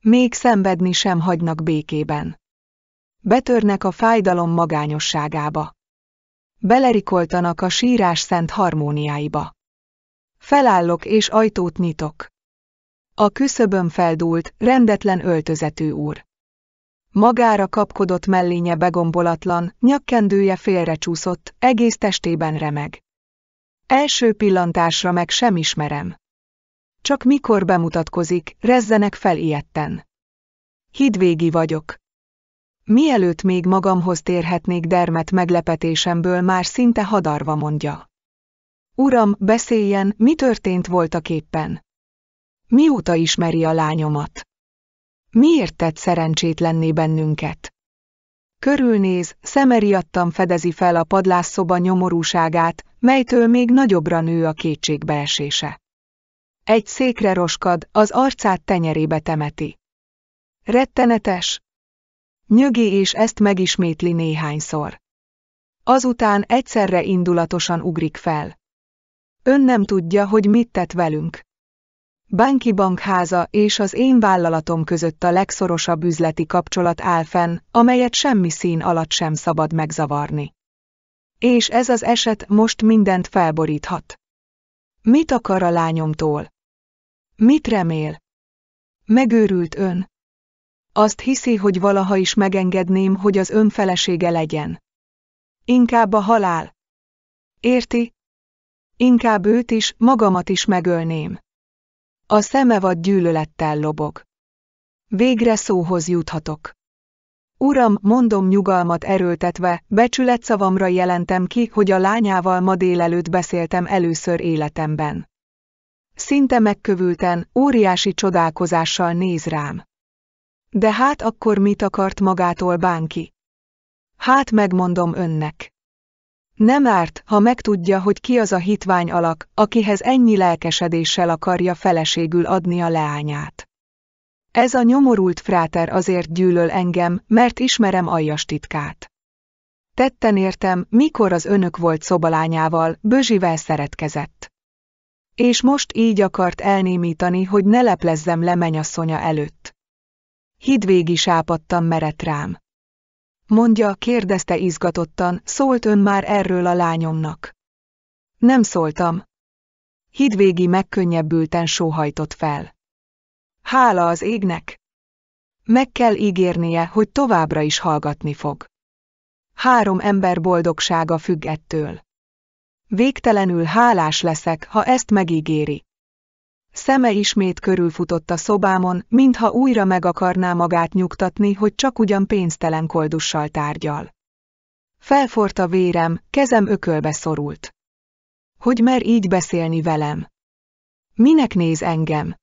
Még szenvedni sem hagynak békében. Betörnek a fájdalom magányosságába. Belerikoltanak a sírás szent harmóniáiba. Felállok és ajtót nyitok. A küszöbön feldúlt, rendetlen öltözetű úr. Magára kapkodott mellénye begombolatlan, nyakkendője félrecsúszott, egész testében remeg. Első pillantásra meg sem ismerem. Csak mikor bemutatkozik, rezzenek fel ilyetten. Hidvégi vagyok. Mielőtt még magamhoz térhetnék dermet meglepetésemből már szinte hadarva mondja. Uram, beszéljen, mi történt voltak éppen? Mióta ismeri a lányomat? Miért tett lenni bennünket? Körülnéz, szemeriattam fedezi fel a padlásszoba nyomorúságát, melytől még nagyobbra nő a kétségbeesése. Egy székre roskad, az arcát tenyerébe temeti. Rettenetes. Nyögi és ezt megismétli néhányszor. Azután egyszerre indulatosan ugrik fel. Ön nem tudja, hogy mit tett velünk. Banki bankháza és az én vállalatom között a legszorosabb üzleti kapcsolat áll fenn, amelyet semmi szín alatt sem szabad megzavarni. És ez az eset most mindent felboríthat. Mit akar a lányomtól? Mit remél? Megőrült ön. Azt hiszi, hogy valaha is megengedném, hogy az ön felesége legyen. Inkább a halál. Érti? Inkább őt is, magamat is megölném. A szeme vad gyűlölettel lobog. Végre szóhoz juthatok. Uram, mondom nyugalmat erőltetve, becsület szavamra jelentem ki, hogy a lányával ma délelőtt beszéltem először életemben. Szinte megkövülten, óriási csodálkozással néz rám. De hát akkor mit akart magától bánki? Hát megmondom önnek. Nem árt, ha megtudja, hogy ki az a hitvány alak, akihez ennyi lelkesedéssel akarja feleségül adni a leányát. Ez a nyomorult fráter azért gyűlöl engem, mert ismerem aljas titkát. Tetten értem, mikor az önök volt szobalányával, Bözsivel szeretkezett. És most így akart elnémítani, hogy ne leplezzem le menyasszonya előtt. Hidvégi sápadtam meret rám. Mondja, kérdezte izgatottan, szólt ön már erről a lányomnak. Nem szóltam. Hidvégi megkönnyebbülten sóhajtott fel. Hála az égnek! Meg kell ígérnie, hogy továbbra is hallgatni fog. Három ember boldogsága függ ettől. Végtelenül hálás leszek, ha ezt megígéri. Szeme ismét körülfutott a szobámon, mintha újra meg akarná magát nyugtatni, hogy csak ugyan pénztelen koldussal tárgyal. Felfort a vérem, kezem ökölbe szorult. Hogy mer így beszélni velem? Minek néz engem?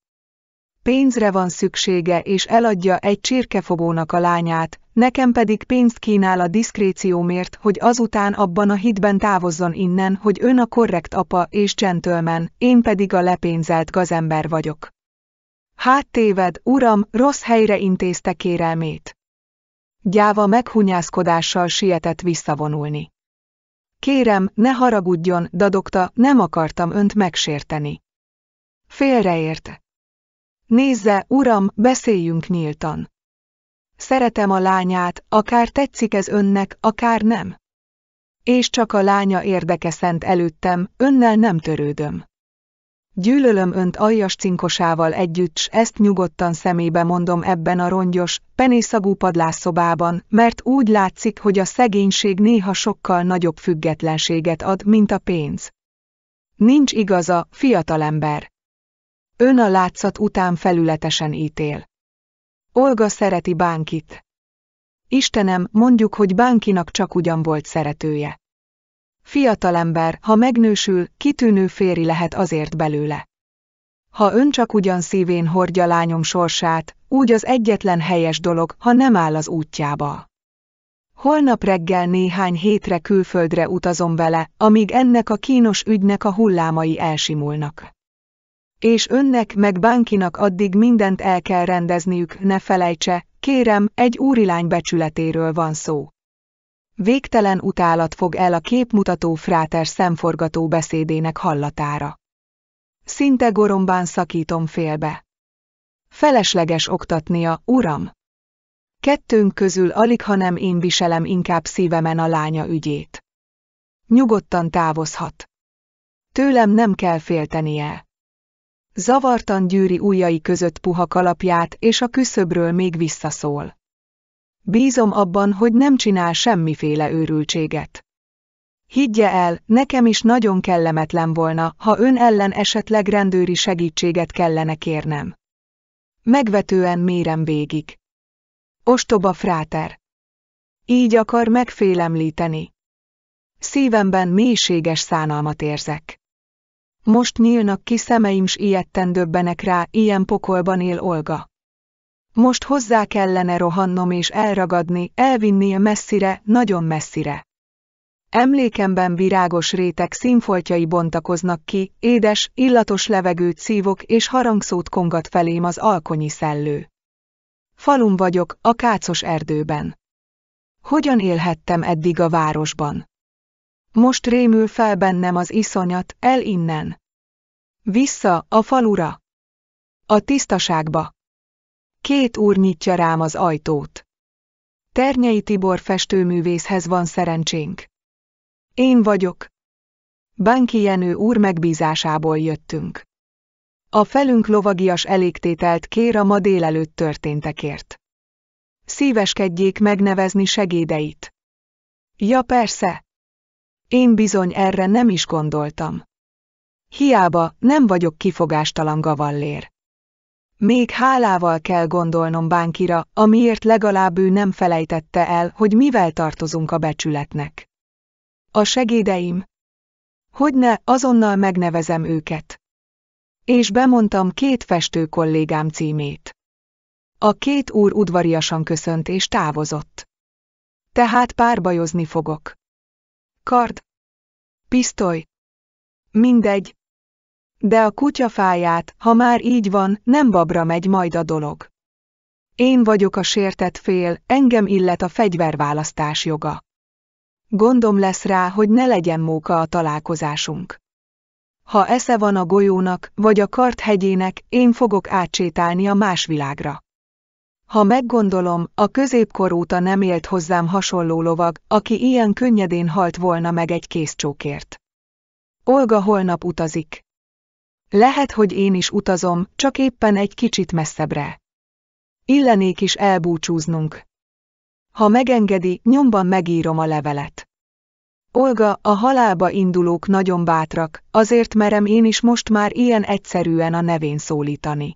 Pénzre van szüksége, és eladja egy csirkefogónak a lányát, Nekem pedig pénzt kínál a diszkréciómért, hogy azután abban a hitben távozzon innen, hogy ön a korrekt apa és gentleman, én pedig a lepénzelt gazember vagyok. Hát téved, uram, rossz helyre intézte kérelmét. Gyáva meghunyászkodással sietett visszavonulni. Kérem, ne haragudjon, dadogta, nem akartam önt megsérteni. Félreért. Nézze, uram, beszéljünk nyíltan. Szeretem a lányát, akár tetszik ez önnek, akár nem. És csak a lánya érdeke szent előttem, önnel nem törődöm. Gyűlölöm önt aljas cinkosával együtt, s ezt nyugodtan szemébe mondom ebben a rongyos, penészagú padlásszobában, mert úgy látszik, hogy a szegénység néha sokkal nagyobb függetlenséget ad, mint a pénz. Nincs igaza, fiatalember. Ön a látszat után felületesen ítél. Olga szereti Bánkit. Istenem, mondjuk, hogy Bánkinak csak ugyan volt szeretője. Fiatalember, ha megnősül, kitűnő féri lehet azért belőle. Ha ön csak ugyan szívén hordja lányom sorsát, úgy az egyetlen helyes dolog, ha nem áll az útjába. Holnap reggel néhány hétre külföldre utazom vele, amíg ennek a kínos ügynek a hullámai elsimulnak és önnek meg Bánkinak addig mindent el kell rendezniük, ne felejtse, kérem, egy úrilány becsületéről van szó. Végtelen utálat fog el a képmutató fráter szemforgató beszédének hallatára. Szinte gorombán szakítom félbe. Felesleges oktatnia, uram! Kettőnk közül alig, ha nem én viselem inkább szívemen a lánya ügyét. Nyugodtan távozhat. Tőlem nem kell féltenie. Zavartan gyűri ujjai között puha kalapját, és a küszöbről még visszaszól. Bízom abban, hogy nem csinál semmiféle őrültséget. Higgye el, nekem is nagyon kellemetlen volna, ha ön ellen esetleg rendőri segítséget kellene kérnem. Megvetően mérem végig. Ostoba fráter. Így akar megfélemlíteni. Szívemben mélységes szánalmat érzek. Most nyílnak ki szemeim s ilyetten döbbenek rá, ilyen pokolban él Olga. Most hozzá kellene rohannom és elragadni, elvinni a messzire, nagyon messzire. Emlékemben virágos rétek színfoltjai bontakoznak ki, édes, illatos levegőt szívok és harangszót kongat felém az alkonyi szellő. Falun vagyok, a kácos erdőben. Hogyan élhettem eddig a városban? most rémül fel bennem az iszonyat, el innen. Vissza, a falura. A tisztaságba. Két úr nyitja rám az ajtót. Ternyei Tibor festőművészhez van szerencsénk. Én vagyok. Banki Jenő úr megbízásából jöttünk. A felünk lovagias elégtételt kér a ma délelőtt történtekért. Szíveskedjék megnevezni segédeit. Ja persze. Én bizony erre nem is gondoltam. Hiába, nem vagyok kifogástalan gavallér. Még hálával kell gondolnom Bánkira, amiért legalább ő nem felejtette el, hogy mivel tartozunk a becsületnek. A segédeim? Hogyne, azonnal megnevezem őket. És bemondtam két festő kollégám címét. A két úr udvariasan köszönt és távozott. Tehát párbajozni fogok kard, pisztoly. Mindegy. De a kutyafáját, ha már így van, nem babra megy majd a dolog. Én vagyok a sértett fél, engem illet a fegyverválasztás joga. Gondom lesz rá, hogy ne legyen móka a találkozásunk. Ha esze van a golyónak, vagy a karthegyének, én fogok átsétálni a más világra. Ha meggondolom, a középkor óta nem élt hozzám hasonló lovag, aki ilyen könnyedén halt volna meg egy készcsókért. Olga holnap utazik. Lehet, hogy én is utazom, csak éppen egy kicsit messzebbre. Illenék is elbúcsúznunk. Ha megengedi, nyomban megírom a levelet. Olga, a halálba indulók nagyon bátrak, azért merem én is most már ilyen egyszerűen a nevén szólítani.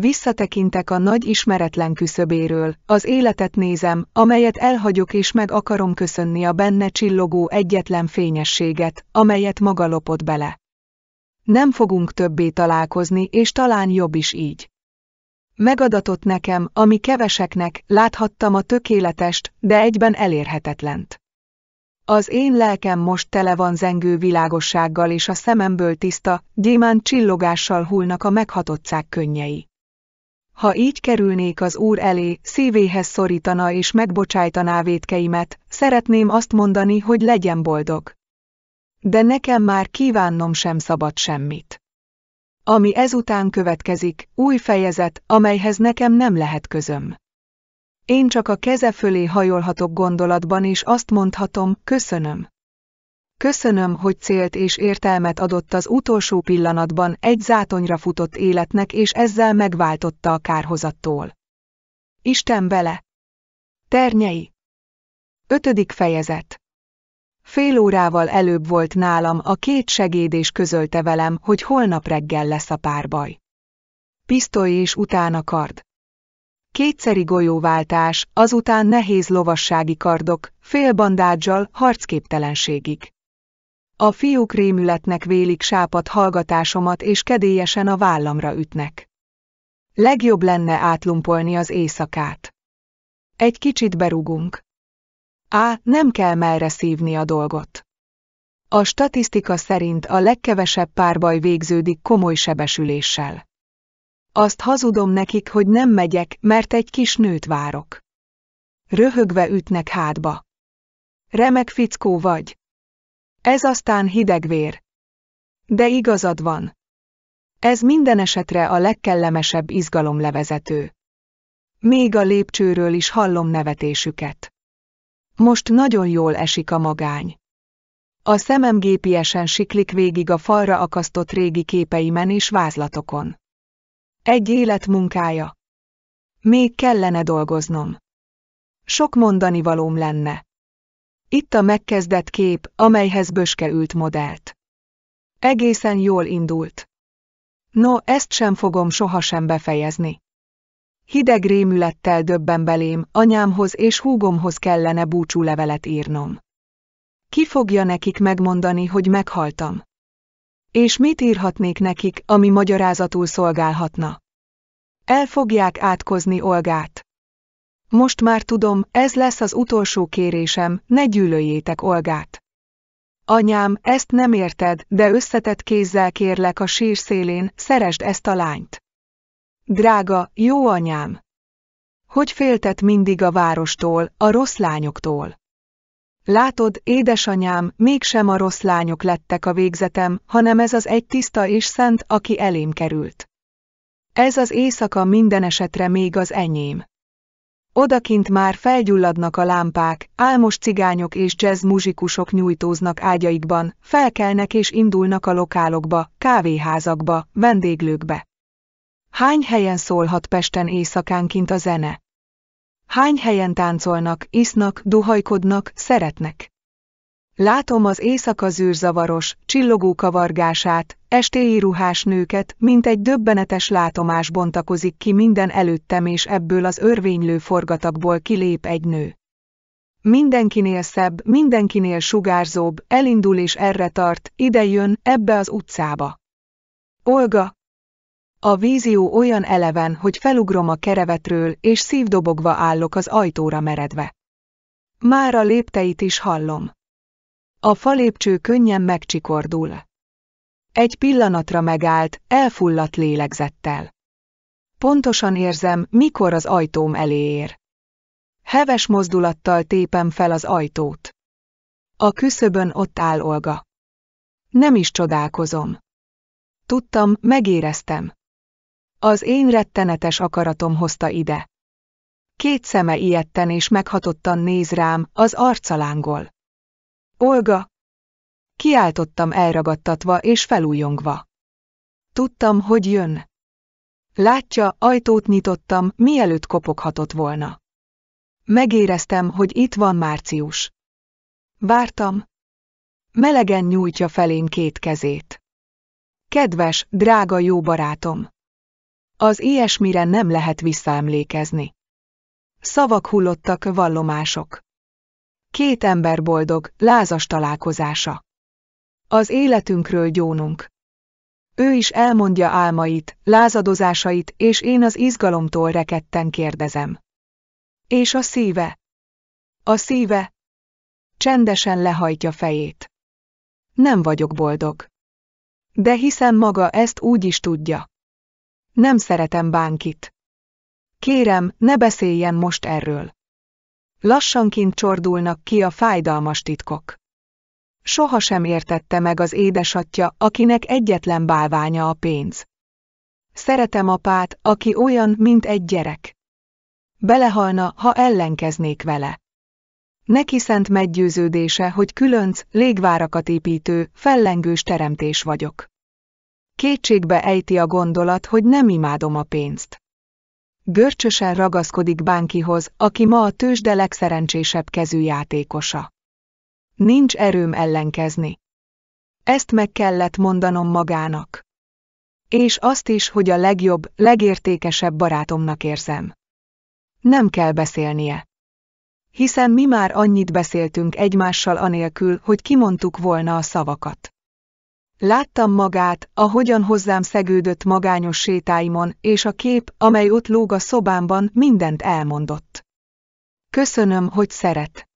Visszatekintek a nagy ismeretlen küszöbéről, az életet nézem, amelyet elhagyok és meg akarom köszönni a benne csillogó egyetlen fényességet, amelyet maga lopott bele. Nem fogunk többé találkozni, és talán jobb is így. Megadatott nekem, ami keveseknek, láthattam a tökéletest, de egyben elérhetetlent. Az én lelkem most tele van zengő világossággal és a szememből tiszta, gyémánt csillogással hullnak a meghatottság könnyei. Ha így kerülnék az Úr elé, szívéhez szorítana és megbocsájtaná vétkeimet, szeretném azt mondani, hogy legyen boldog. De nekem már kívánnom sem szabad semmit. Ami ezután következik, új fejezet, amelyhez nekem nem lehet közöm. Én csak a keze fölé hajolhatok gondolatban és azt mondhatom, köszönöm. Köszönöm, hogy célt és értelmet adott az utolsó pillanatban egy zátonyra futott életnek és ezzel megváltotta a kárhozattól. Isten vele! Ternyei! Ötödik fejezet Fél órával előbb volt nálam, a két segéd és közölte velem, hogy holnap reggel lesz a párbaj. Pisztoly és utána kard. Kétszeri golyóváltás, azután nehéz lovassági kardok, félbandádzsal, harcképtelenségig. A fiúk rémületnek vélik sápat hallgatásomat és kedélyesen a vállamra ütnek. Legjobb lenne átlumpolni az éjszakát. Egy kicsit berugunk. Á, nem kell merre szívni a dolgot. A statisztika szerint a legkevesebb párbaj végződik komoly sebesüléssel. Azt hazudom nekik, hogy nem megyek, mert egy kis nőt várok. Röhögve ütnek hátba. Remek fickó vagy. Ez aztán hidegvér. De igazad van. Ez minden esetre a legkellemesebb izgalomlevezető. Még a lépcsőről is hallom nevetésüket. Most nagyon jól esik a magány. A szemem gépiesen siklik végig a falra akasztott régi képeimen és vázlatokon. Egy élet munkája. Még kellene dolgoznom. Sok mondani valóm lenne. Itt a megkezdett kép, amelyhez Böske ült modellt. Egészen jól indult. No, ezt sem fogom sohasem befejezni. Hideg rémülettel döbben belém, anyámhoz és húgomhoz kellene búcsú levelet írnom. Ki fogja nekik megmondani, hogy meghaltam? És mit írhatnék nekik, ami magyarázatul szolgálhatna? El fogják átkozni Olgát. Most már tudom, ez lesz az utolsó kérésem, ne gyűlöljétek Olgát. Anyám, ezt nem érted, de összetett kézzel kérlek a sír szélén, szeresd ezt a lányt. Drága, jó anyám! Hogy féltett mindig a várostól, a rossz lányoktól? Látod, édesanyám, mégsem a rossz lányok lettek a végzetem, hanem ez az egy tiszta és szent, aki elém került. Ez az éjszaka minden esetre még az enyém. Odakint már felgyulladnak a lámpák, álmos cigányok és jazz muzsikusok nyújtóznak ágyaikban, felkelnek és indulnak a lokálokba, kávéházakba, vendéglőkbe. Hány helyen szólhat Pesten éjszakánként a zene? Hány helyen táncolnak, isznak, duhajkodnak, szeretnek? Látom az éjszaka zűrzavaros, csillogó kavargását, estéi ruhás nőket, mint egy döbbenetes látomás bontakozik ki minden előttem és ebből az örvénylő forgatakból kilép egy nő. Mindenkinél szebb, mindenkinél sugárzóbb, elindul és erre tart, ide jön, ebbe az utcába. Olga! A vízió olyan eleven, hogy felugrom a kerevetről, és szívdobogva állok az ajtóra meredve. Már a lépteit is hallom. A falépcső könnyen megcsikordul. Egy pillanatra megállt, elfulladt lélegzettel. Pontosan érzem, mikor az ajtóm elé ér. Heves mozdulattal tépem fel az ajtót. A küszöbön ott áll Olga. Nem is csodálkozom. Tudtam, megéreztem. Az én rettenetes akaratom hozta ide. Két szeme ijetten és meghatottan néz rám, az arca lángol. Olga! Kiáltottam elragadtatva és felújongva. Tudtam, hogy jön. Látja, ajtót nyitottam, mielőtt kopoghatott volna. Megéreztem, hogy itt van Március. Vártam. Melegen nyújtja felém két kezét. Kedves, drága jó barátom! Az ilyesmire nem lehet visszaemlékezni. Szavak hullottak vallomások. Két ember boldog, lázas találkozása. Az életünkről gyónunk. Ő is elmondja álmait, lázadozásait, és én az izgalomtól rekedten kérdezem. És a szíve? A szíve? Csendesen lehajtja fejét. Nem vagyok boldog. De hiszen maga ezt úgy is tudja. Nem szeretem bánkit. Kérem, ne beszéljen most erről. Lassanként csordulnak ki a fájdalmas titkok. Soha sem értette meg az édesatja, akinek egyetlen bálványa a pénz. Szeretem apát, aki olyan, mint egy gyerek. Belehalna, ha ellenkeznék vele. Neki szent meggyőződése, hogy különc, légvárakat építő, fellengős teremtés vagyok. Kétségbe ejti a gondolat, hogy nem imádom a pénzt görcsösen ragaszkodik Bánkihoz, aki ma a tőzsde legszerencsésebb kezű játékosa. Nincs erőm ellenkezni. Ezt meg kellett mondanom magának. És azt is, hogy a legjobb, legértékesebb barátomnak érzem. Nem kell beszélnie. Hiszen mi már annyit beszéltünk egymással anélkül, hogy kimondtuk volna a szavakat. Láttam magát, ahogyan hozzám szegődött magányos sétáimon, és a kép, amely ott lóg a szobámban, mindent elmondott. Köszönöm, hogy szeret.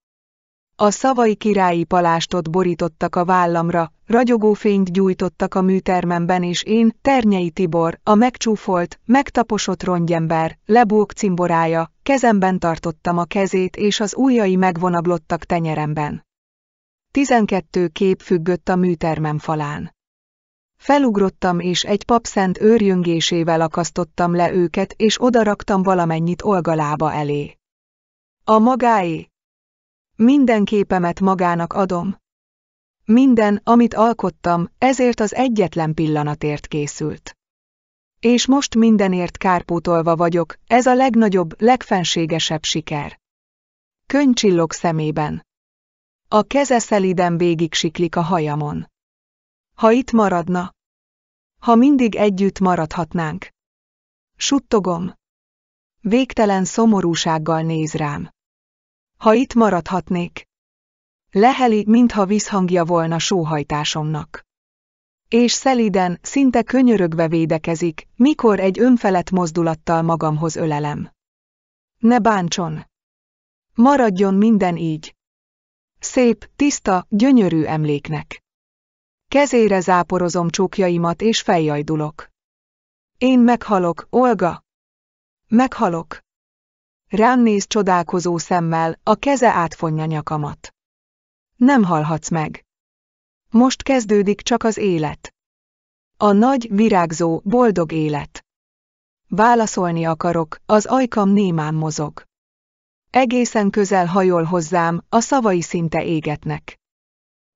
A szavai királyi palástot borítottak a vállamra, ragyogó fényt gyújtottak a műtermemben és én, Ternyei Tibor, a megcsúfolt, megtaposott rongyember, lebók cimborája, kezemben tartottam a kezét és az ujjai megvonablottak tenyeremben. Tizenkettő kép függött a műtermem falán. Felugrottam és egy papszent őrjöngésével akasztottam le őket, és odaraktam valamennyit olgalába elé. A magáé. Minden képemet magának adom. Minden, amit alkottam, ezért az egyetlen pillanatért készült. És most mindenért kárpótolva vagyok, ez a legnagyobb, legfenségesebb siker. Könycsillog szemében. A keze szeliden végig siklik a hajamon. Ha itt maradna. Ha mindig együtt maradhatnánk. Suttogom. Végtelen szomorúsággal néz rám. Ha itt maradhatnék. Leheli, mintha visszhangja volna sóhajtásomnak. És szeliden, szinte könyörögve védekezik, mikor egy önfelett mozdulattal magamhoz ölelem. Ne bántson! Maradjon minden így! Szép, tiszta, gyönyörű emléknek. Kezére záporozom csókjaimat és feljajdulok. Én meghalok, Olga! Meghalok! Rám néz csodálkozó szemmel, a keze átfonja nyakamat. Nem halhatsz meg. Most kezdődik csak az élet. A nagy, virágzó, boldog élet. Válaszolni akarok, az ajkam némán mozog. Egészen közel hajol hozzám, a szavai szinte égetnek.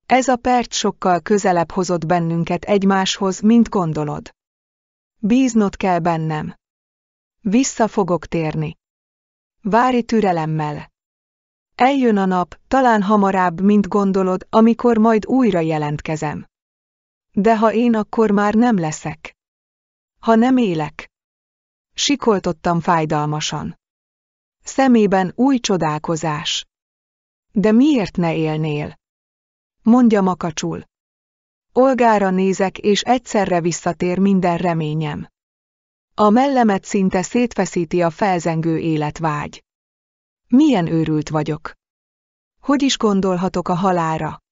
Ez a perc sokkal közelebb hozott bennünket egymáshoz, mint gondolod. Bíznod kell bennem. Vissza fogok térni. Várj türelemmel. Eljön a nap, talán hamarabb, mint gondolod, amikor majd újra jelentkezem. De ha én akkor már nem leszek. Ha nem élek. Sikoltottam fájdalmasan. Szemében új csodálkozás. De miért ne élnél? Mondja makacsul. Olgára nézek, és egyszerre visszatér minden reményem. A mellemet szinte szétfeszíti a felzengő életvágy. Milyen őrült vagyok. Hogy is gondolhatok a halára?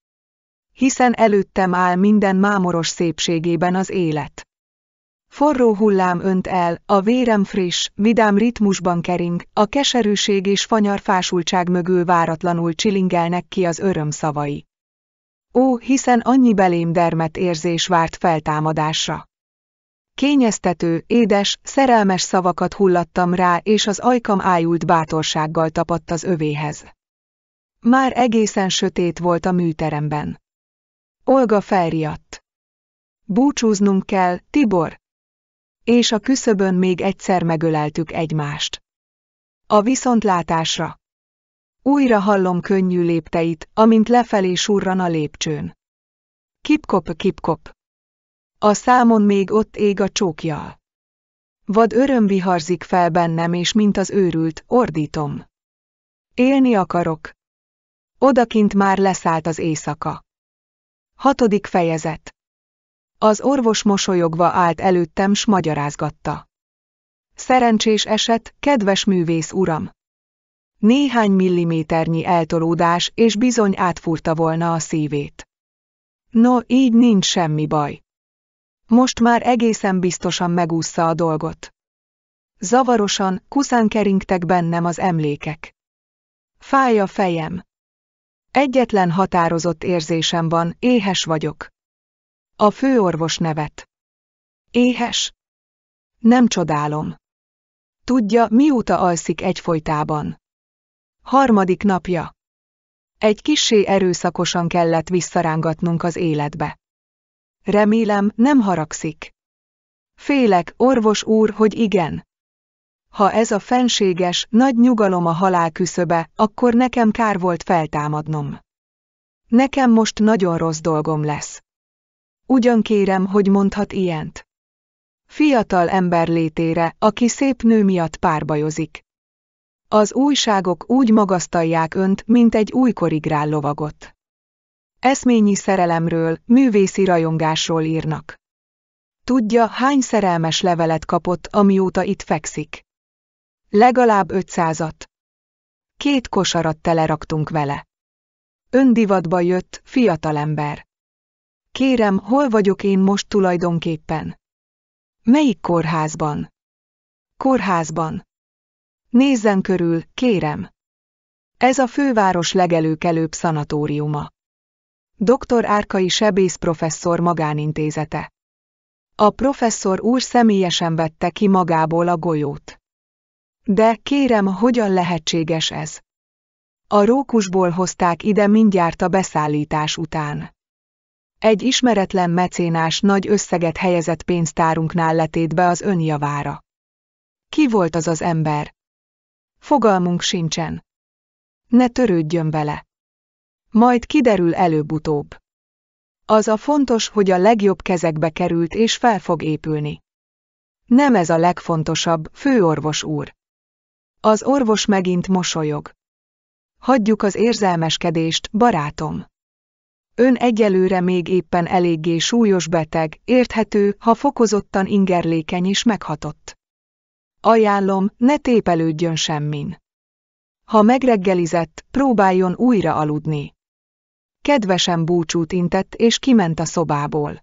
Hiszen előttem áll minden mámoros szépségében az élet. Forró hullám önt el, a vérem friss, vidám ritmusban kering, a keserűség és fanyar fásultság mögül váratlanul csilingelnek ki az öröm szavai. Ó, hiszen annyi belém dermet érzés várt feltámadásra. Kényeztető, édes, szerelmes szavakat hullattam rá, és az ajkam ájult bátorsággal tapadt az övéhez. Már egészen sötét volt a műteremben. Olga felriadt. Búcsúznunk kell, Tibor, és a küszöbön még egyszer megöleltük egymást. A viszontlátásra. Újra hallom könnyű lépteit, amint lefelé surran a lépcsőn. Kipkop, kipkop. A számon még ott ég a csókja. Vad öröm viharzik fel bennem, és mint az őrült, ordítom. Élni akarok. Odakint már leszállt az éjszaka. Hatodik fejezet az orvos mosolyogva állt előttem s magyarázgatta. Szerencsés eset, kedves művész uram! Néhány milliméternyi eltolódás, és bizony átfúrta volna a szívét. No, így nincs semmi baj. Most már egészen biztosan megúszta a dolgot. Zavarosan, kuszán keringtek bennem az emlékek. Fáj a fejem. Egyetlen határozott érzésem van, éhes vagyok. A főorvos nevet. Éhes? Nem csodálom. Tudja, mióta alszik egyfolytában. Harmadik napja. Egy kissé erőszakosan kellett visszarángatnunk az életbe. Remélem, nem haragszik. Félek, orvos úr, hogy igen. Ha ez a fenséges, nagy nyugalom a halál küszöbe, akkor nekem kár volt feltámadnom. Nekem most nagyon rossz dolgom lesz. Ugyan kérem, hogy mondhat ilyent. Fiatal ember létére, aki szép nő miatt párbajozik. Az újságok úgy magasztalják önt, mint egy újkori grál lovagot. Eszményi szerelemről, művészi rajongásról írnak. Tudja, hány szerelmes levelet kapott, amióta itt fekszik. Legalább ötszázat. Két kosarat teleraktunk vele. Öndivatba jött, ember. Kérem, hol vagyok én most tulajdonképpen? Melyik kórházban? Kórházban. Nézzen körül, kérem. Ez a főváros legelőkelőbb szanatóriuma. Dr. Árkai sebész professzor magánintézete. A professzor úr személyesen vette ki magából a golyót. De kérem, hogyan lehetséges ez? A rókusból hozták ide mindjárt a beszállítás után. Egy ismeretlen mecénás nagy összeget helyezett pénztárunknál letétbe az önjavára. Ki volt az az ember? Fogalmunk sincsen. Ne törődjön vele. Majd kiderül előbb-utóbb. Az a fontos, hogy a legjobb kezekbe került és fel fog épülni. Nem ez a legfontosabb, főorvos úr. Az orvos megint mosolyog. Hagyjuk az érzelmeskedést, barátom. Ön egyelőre még éppen eléggé súlyos beteg, érthető, ha fokozottan ingerlékeny és meghatott. Ajánlom, ne tépelődjön semmin. Ha megreggelizett, próbáljon újra aludni. Kedvesen búcsút intett és kiment a szobából.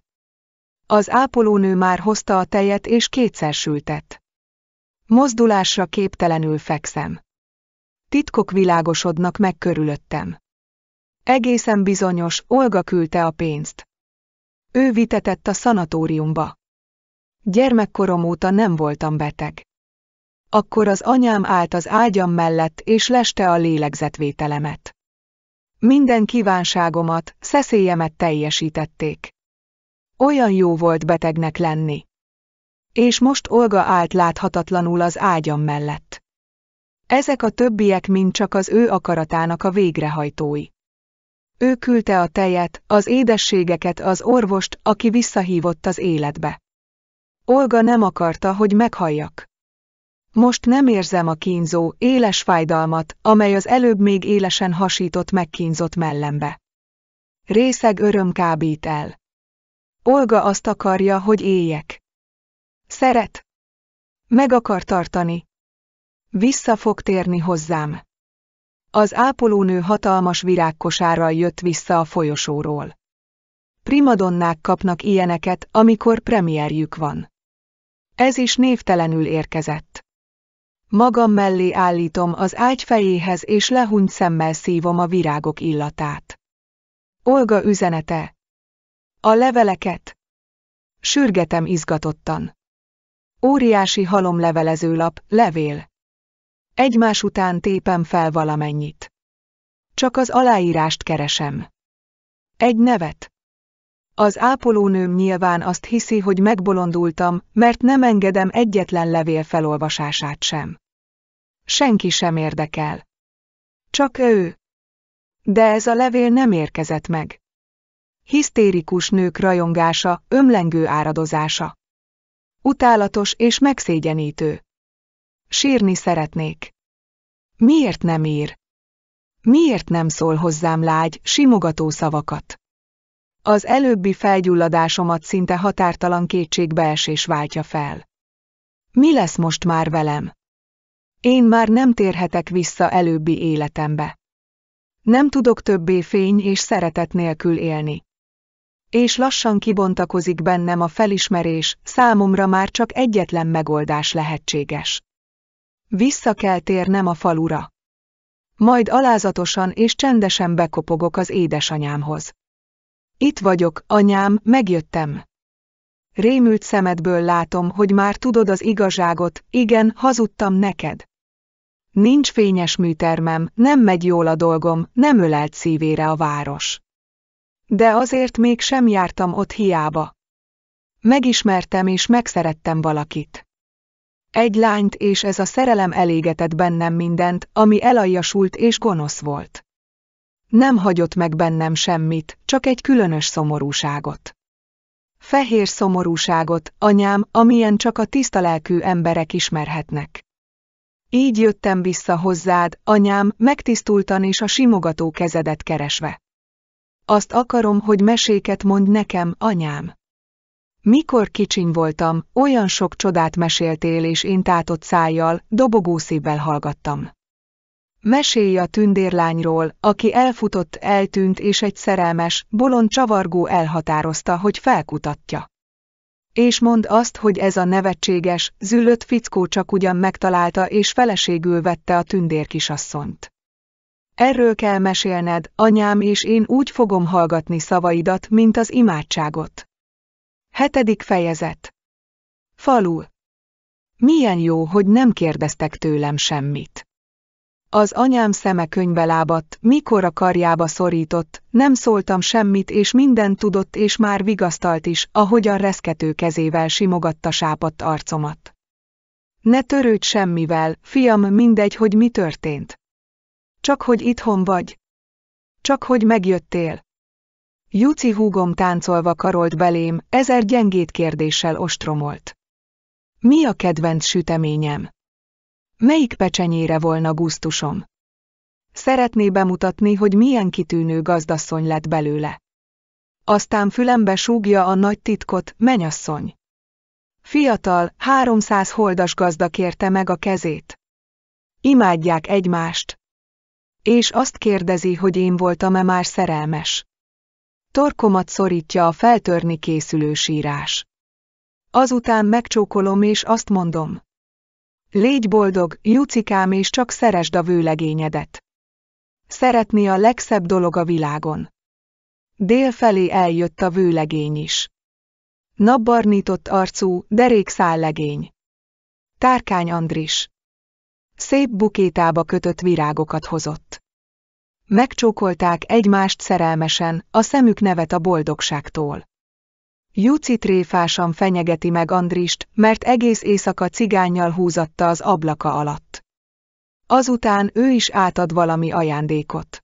Az ápolónő már hozta a tejet és kétszer sültet. Mozdulásra képtelenül fekszem. Titkok világosodnak meg körülöttem. Egészen bizonyos, Olga küldte a pénzt. Ő vitetett a szanatóriumba. Gyermekkorom óta nem voltam beteg. Akkor az anyám állt az ágyam mellett és leste a lélegzetvételemet. Minden kívánságomat, szeszélyemet teljesítették. Olyan jó volt betegnek lenni. És most Olga állt láthatatlanul az ágyam mellett. Ezek a többiek mind csak az ő akaratának a végrehajtói. Ő küldte a tejet, az édességeket, az orvost, aki visszahívott az életbe. Olga nem akarta, hogy meghalljak. Most nem érzem a kínzó, éles fájdalmat, amely az előbb még élesen hasított megkínzott mellembe. Részeg öröm kábít el. Olga azt akarja, hogy éljek. Szeret. Meg akar tartani. Vissza fog térni hozzám. Az ápolónő hatalmas virágkosárral jött vissza a folyosóról. Primadonnák kapnak ilyeneket, amikor premierjük van. Ez is névtelenül érkezett. Magam mellé állítom az ágy fejéhez és lehunyt szemmel szívom a virágok illatát. Olga üzenete. A leveleket. Sürgetem izgatottan. Óriási levelezőlap, levél. Egymás után tépem fel valamennyit. Csak az aláírást keresem. Egy nevet. Az ápolónőm nyilván azt hiszi, hogy megbolondultam, mert nem engedem egyetlen levél felolvasását sem. Senki sem érdekel. Csak ő. De ez a levél nem érkezett meg. Hisztérikus nők rajongása, ömlengő áradozása. Utálatos és megszégyenítő. Sírni szeretnék. Miért nem ír? Miért nem szól hozzám lágy, simogató szavakat? Az előbbi felgyulladásomat szinte határtalan kétségbeesés váltja fel. Mi lesz most már velem? Én már nem térhetek vissza előbbi életembe. Nem tudok többé fény és szeretet nélkül élni. És lassan kibontakozik bennem a felismerés, számomra már csak egyetlen megoldás lehetséges. Vissza kell térnem a falura. Majd alázatosan és csendesen bekopogok az édesanyámhoz. Itt vagyok, anyám, megjöttem. Rémült szemedből látom, hogy már tudod az igazságot, igen, hazudtam neked. Nincs fényes műtermem, nem megy jól a dolgom, nem ölelt szívére a város. De azért még sem jártam ott hiába. Megismertem és megszerettem valakit. Egy lányt és ez a szerelem elégetett bennem mindent, ami elajasult és gonosz volt. Nem hagyott meg bennem semmit, csak egy különös szomorúságot. Fehér szomorúságot, anyám, amilyen csak a tiszta lelkű emberek ismerhetnek. Így jöttem vissza hozzád, anyám, megtisztultan és a simogató kezedet keresve. Azt akarom, hogy meséket mond nekem, anyám. Mikor kicsiny voltam, olyan sok csodát meséltél és intátott szájjal, dobogó szívvel hallgattam. Mesélj a tündérlányról, aki elfutott, eltűnt és egy szerelmes, bolond csavargó elhatározta, hogy felkutatja. És mond azt, hogy ez a nevetséges, züllött fickó csak ugyan megtalálta és feleségül vette a tündér kisasszonyt. Erről kell mesélned, anyám és én úgy fogom hallgatni szavaidat, mint az imádságot. Hetedik fejezet. Falu. Milyen jó, hogy nem kérdeztek tőlem semmit. Az anyám szeme könyvbe lábadt, mikor a karjába szorított, nem szóltam semmit és mindent tudott és már vigasztalt is, ahogyan reszkető kezével simogatta sápadt arcomat. Ne törődj semmivel, fiam, mindegy, hogy mi történt. Csak hogy itthon vagy. Csak hogy megjöttél. Juci húgom táncolva karolt belém, ezer gyengét kérdéssel ostromolt. Mi a kedvenc süteményem? Melyik pecsenyére volna gusztusom? Szeretné bemutatni, hogy milyen kitűnő gazdasszony lett belőle. Aztán fülembe súgja a nagy titkot, menyasszony. Fiatal, 300 holdas gazda kérte meg a kezét. Imádják egymást. És azt kérdezi, hogy én voltam-e már szerelmes. Torkomat szorítja a feltörni készülő sírás. Azután megcsókolom és azt mondom. Légy boldog, Jucikám, és csak szeresd a vőlegényedet. Szeretni a legszebb dolog a világon. Dél felé eljött a vőlegény is. Napbarnított arcú, derékszál legény. Tárkány Andris. Szép bukétába kötött virágokat hozott. Megcsókolták egymást szerelmesen, a szemük nevet a boldogságtól. Júci tréfásan fenyegeti meg Andrist, mert egész éjszaka cigányjal húzatta az ablaka alatt. Azután ő is átad valami ajándékot.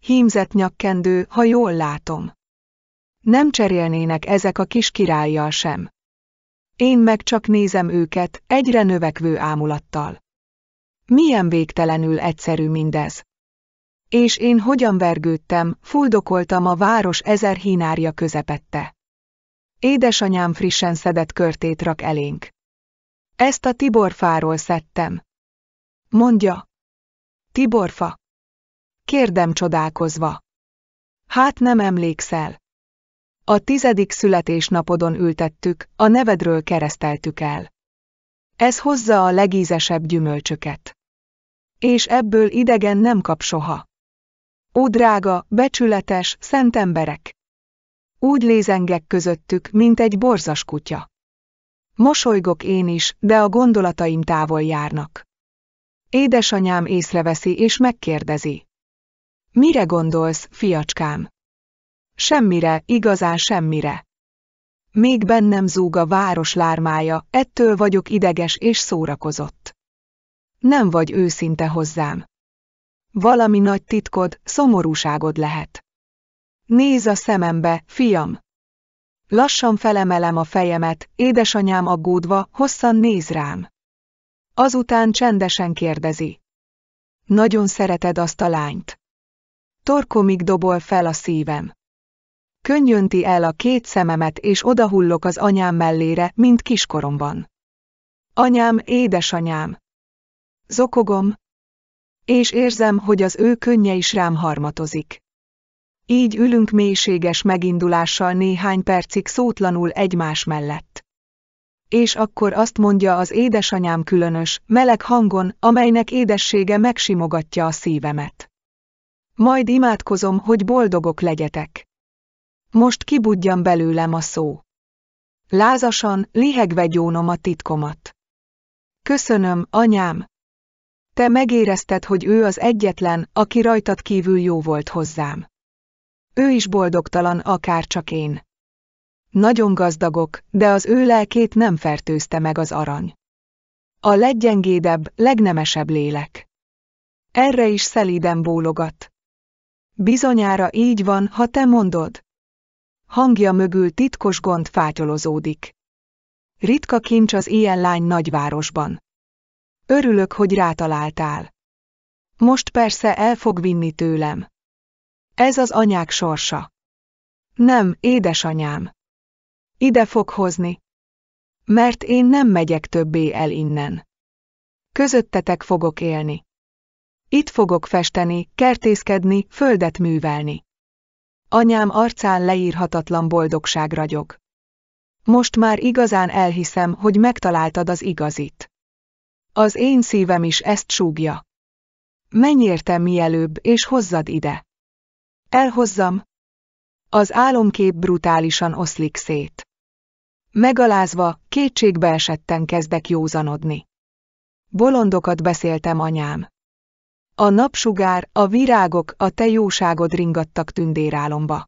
Hímzett nyakkendő, ha jól látom. Nem cserélnének ezek a kis királlyal sem. Én meg csak nézem őket, egyre növekvő ámulattal. Milyen végtelenül egyszerű mindez. És én hogyan vergődtem, fuldokoltam a város ezer hínárja közepette. Édesanyám frissen szedett körtét rak elénk. Ezt a Tiborfáról szedtem. Mondja. Tiborfa. Kérdem csodálkozva. Hát nem emlékszel. A tizedik születésnapodon ültettük, a nevedről kereszteltük el. Ez hozza a legízesebb gyümölcsöket. És ebből idegen nem kap soha. Ó drága, becsületes, szent emberek! Úgy lézengek közöttük, mint egy borzas kutya. Mosolygok én is, de a gondolataim távol járnak. Édesanyám észreveszi és megkérdezi. Mire gondolsz, fiacskám? Semmire, igazán semmire. Még bennem zúg a város lármája, ettől vagyok ideges és szórakozott. Nem vagy őszinte hozzám. Valami nagy titkod, szomorúságod lehet. Néz a szemembe, fiam! Lassan felemelem a fejemet, édesanyám aggódva, hosszan néz rám. Azután csendesen kérdezi. Nagyon szereted azt a lányt. Torkomig dobol fel a szívem. Könnyönti el a két szememet, és odahullok az anyám mellére, mint kiskoromban. Anyám, édesanyám! Zokogom, és érzem, hogy az ő könnye is rám harmatozik. Így ülünk mélységes megindulással néhány percig szótlanul egymás mellett. És akkor azt mondja az édesanyám különös, meleg hangon, amelynek édessége megsimogatja a szívemet. Majd imádkozom, hogy boldogok legyetek. Most kibudjam belőlem a szó. Lázasan, lihegve gyónom a titkomat. Köszönöm, anyám, te megérezted, hogy ő az egyetlen, aki rajtad kívül jó volt hozzám. Ő is boldogtalan, akár csak én. Nagyon gazdagok, de az ő lelkét nem fertőzte meg az arany. A leggyengédebb, legnemesebb lélek. Erre is szelíden bólogat. Bizonyára így van, ha te mondod. Hangja mögül titkos gond fátyolozódik. Ritka kincs az ilyen lány nagyvárosban. Örülök, hogy rátaláltál. Most persze el fog vinni tőlem. Ez az anyák sorsa. Nem, édesanyám. Ide fog hozni. Mert én nem megyek többé el innen. Közöttetek fogok élni. Itt fogok festeni, kertészkedni, földet művelni. Anyám arcán leírhatatlan boldogság ragyog. Most már igazán elhiszem, hogy megtaláltad az igazit. Az én szívem is ezt súgja. Menj érte mielőbb, és hozzad ide. Elhozzam. Az álomkép brutálisan oszlik szét. Megalázva, kétségbe esetten kezdek józanodni. Bolondokat beszéltem anyám. A napsugár, a virágok, a te jóságod ringattak tündérálomba.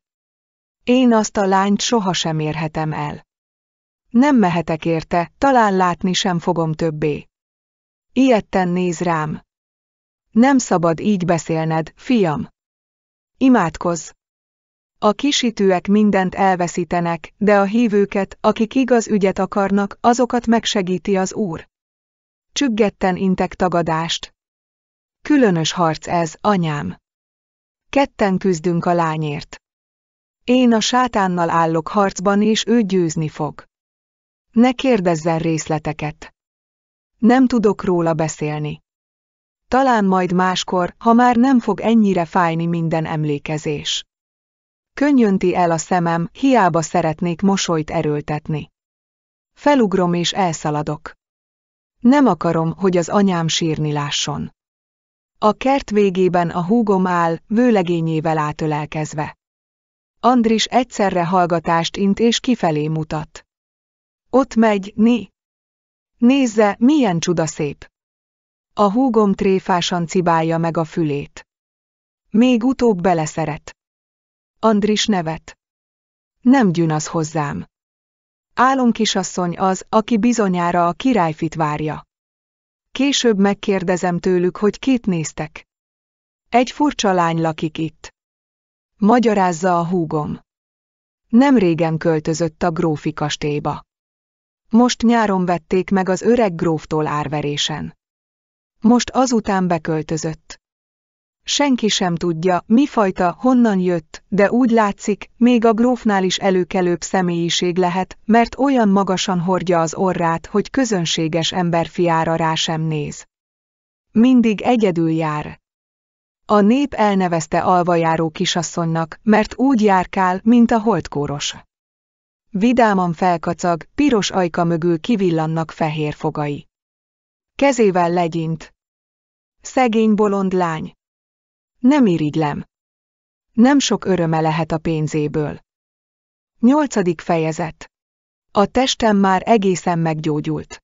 Én azt a lányt sohasem érhetem el. Nem mehetek érte, talán látni sem fogom többé. Ilyetten néz rám. Nem szabad így beszélned, fiam. Imádkozz! A kisítőek mindent elveszítenek, de a hívőket, akik igaz ügyet akarnak, azokat megsegíti az Úr. Csüggetten intek tagadást. Különös harc ez, anyám. Ketten küzdünk a lányért. Én a sátánnal állok harcban, és ő győzni fog. Ne kérdezzen részleteket. Nem tudok róla beszélni. Talán majd máskor, ha már nem fog ennyire fájni minden emlékezés. Könnyönti el a szemem, hiába szeretnék mosolyt erőltetni. Felugrom és elszaladok. Nem akarom, hogy az anyám sírni lásson. A kert végében a húgom áll, vőlegényével átölelkezve. Andris egyszerre hallgatást int és kifelé mutat. Ott megy, Ni. Nézze, milyen szép! A húgom tréfásan cibálja meg a fülét. Még utóbb beleszeret. Andris nevet. Nem gyűn hozzám. Álom kisasszony az, aki bizonyára a királyfit várja. Később megkérdezem tőlük, hogy kit néztek. Egy furcsa lány lakik itt. Magyarázza a húgom. Nem régen költözött a grófi kastélyba. Most nyáron vették meg az öreg gróftól árverésen. Most azután beköltözött. Senki sem tudja, mi fajta, honnan jött, de úgy látszik, még a grófnál is előkelőbb személyiség lehet, mert olyan magasan hordja az orrát, hogy közönséges emberfiára rá sem néz. Mindig egyedül jár. A nép elnevezte alvajáró kisasszonynak, mert úgy járkál, mint a holdkóros vidáman felkacag, piros ajka mögül kivillannak fehér fogai. Kezével legyint. Szegény bolond lány. Nem irigylem. Nem sok öröme lehet a pénzéből. Nyolcadik fejezet. A testem már egészen meggyógyult.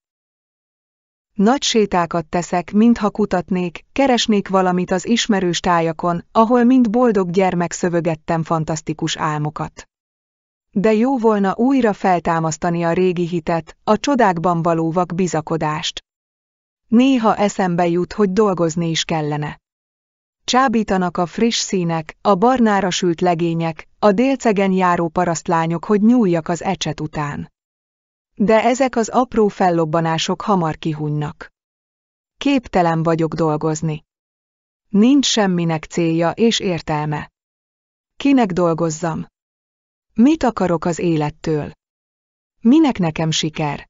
Nagy sétákat teszek, mintha kutatnék, keresnék valamit az ismerős tájakon, ahol mind boldog gyermek szövögettem fantasztikus álmokat de jó volna újra feltámasztani a régi hitet, a csodákban való vak bizakodást. Néha eszembe jut, hogy dolgozni is kellene. Csábítanak a friss színek, a barnára sült legények, a délcegen járó parasztlányok, hogy nyúljak az ecset után. De ezek az apró fellobbanások hamar kihunynak. Képtelen vagyok dolgozni. Nincs semminek célja és értelme. Kinek dolgozzam? Mit akarok az élettől? Minek nekem siker?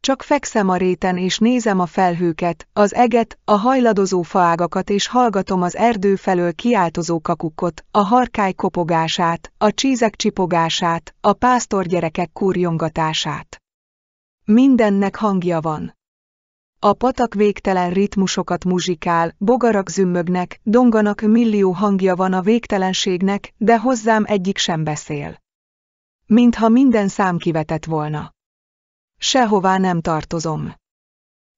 Csak fekszem a réten és nézem a felhőket, az eget, a hajladozó faágakat és hallgatom az erdő felől kiáltozó kakukkot, a harkály kopogását, a csízek csipogását, a pásztorgyerekek kurjongatását. Mindennek hangja van. A patak végtelen ritmusokat muzsikál, bogarak zümmögnek, donganak millió hangja van a végtelenségnek, de hozzám egyik sem beszél. Mintha minden szám kivetett volna. Sehová nem tartozom.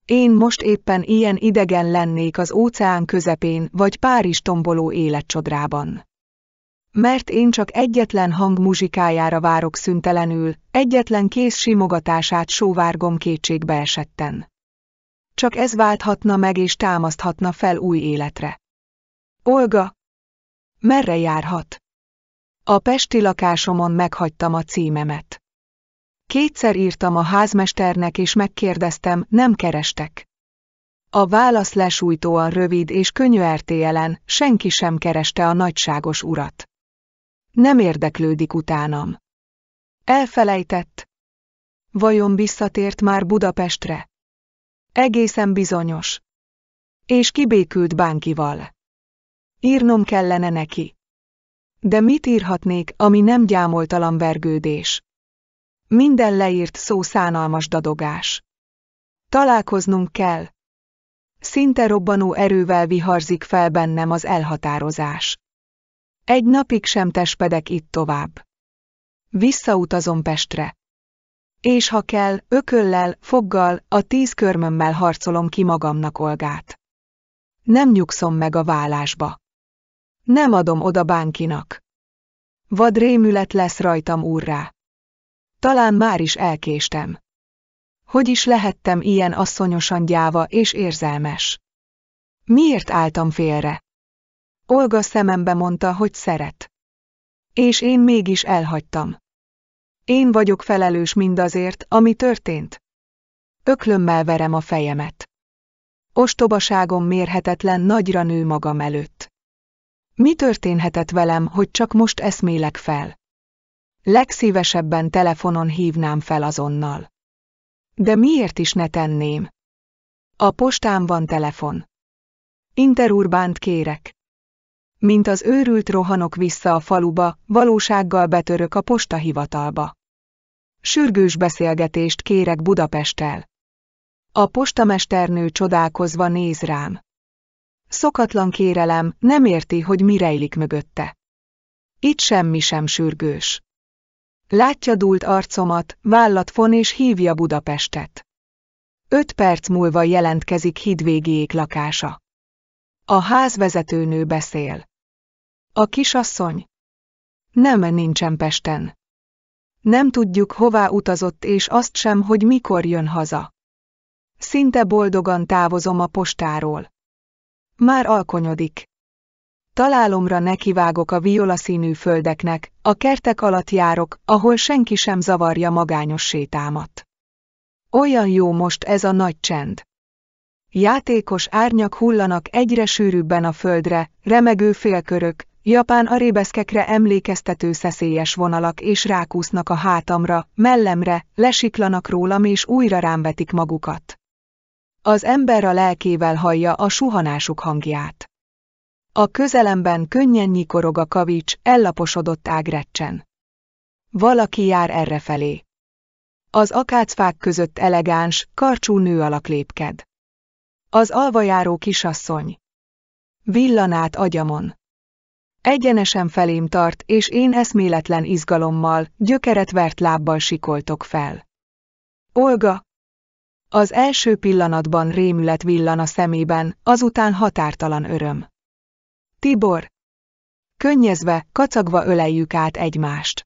Én most éppen ilyen idegen lennék az óceán közepén vagy Párizs tomboló életcsodrában. Mert én csak egyetlen hang muzsikájára várok szüntelenül, egyetlen kész simogatását sóvárgom kétségbe esetten. Csak ez válthatna meg és támaszthatna fel új életre. Olga! Merre járhat? A pesti lakásomon meghagytam a címemet. Kétszer írtam a házmesternek és megkérdeztem, nem kerestek. A válasz lesújtóan rövid és könnyű RTL-en, senki sem kereste a nagyságos urat. Nem érdeklődik utánam. Elfelejtett. Vajon visszatért már Budapestre? Egészen bizonyos. És kibékült Bánkival. Írnom kellene neki. De mit írhatnék, ami nem gyámoltalan vergődés? Minden leírt szó szánalmas dadogás. Találkoznunk kell. Szinte robbanó erővel viharzik fel bennem az elhatározás. Egy napig sem tespedek itt tovább. Visszautazom Pestre és ha kell, ököllel, foggal, a tíz körmömmel harcolom ki magamnak olgát. Nem nyugszom meg a vállásba. Nem adom oda bánkinak. Vad rémület lesz rajtam úrrá. Talán már is elkéstem. Hogy is lehettem ilyen asszonyosan gyáva és érzelmes? Miért álltam félre? Olga szemembe mondta, hogy szeret. És én mégis elhagytam. Én vagyok felelős mindazért, ami történt. Öklömmel verem a fejemet. Ostobaságom mérhetetlen nagyra nő magam előtt. Mi történhetett velem, hogy csak most eszmélek fel? Legszívesebben telefonon hívnám fel azonnal. De miért is ne tenném? A postám van telefon. Interurbánt kérek mint az őrült rohanok vissza a faluba, valósággal betörök a postahivatalba. Sürgős beszélgetést kérek Budapesttel. A postamesternő csodálkozva néz rám. Szokatlan kérelem, nem érti, hogy mi rejlik mögötte. Itt semmi sem sürgős. Látja dúlt arcomat, vállat fon és hívja Budapestet. Öt perc múlva jelentkezik hidvégiék lakása. A házvezetőnő beszél. A kisasszony? Nem, nincsen Pesten. Nem tudjuk, hová utazott, és azt sem, hogy mikor jön haza. Szinte boldogan távozom a postáról. Már alkonyodik. Találomra nekivágok a violaszínű földeknek, a kertek alatt járok, ahol senki sem zavarja magányos sétámat. Olyan jó most ez a nagy csend. Játékos árnyak hullanak egyre sűrűbben a földre, remegő félkörök, Japán a rébeszkekre emlékeztető szeszélyes vonalak és rákúsznak a hátamra, mellemre, lesiklanak rólam és újra rámvetik magukat. Az ember a lelkével hallja a suhanásuk hangját. A közelemben könnyen nyikorog a kavics, ellaposodott ágrecsen. Valaki jár errefelé. Az akácfák között elegáns, karcsú nő alak lépked. Az alvajáró kisasszony. Villanát agyamon. Egyenesen felém tart, és én eszméletlen izgalommal, gyökeret vert lábbal sikoltok fel. Olga! Az első pillanatban rémület villan a szemében, azután határtalan öröm. Tibor! Könnyezve, kacagva öleljük át egymást.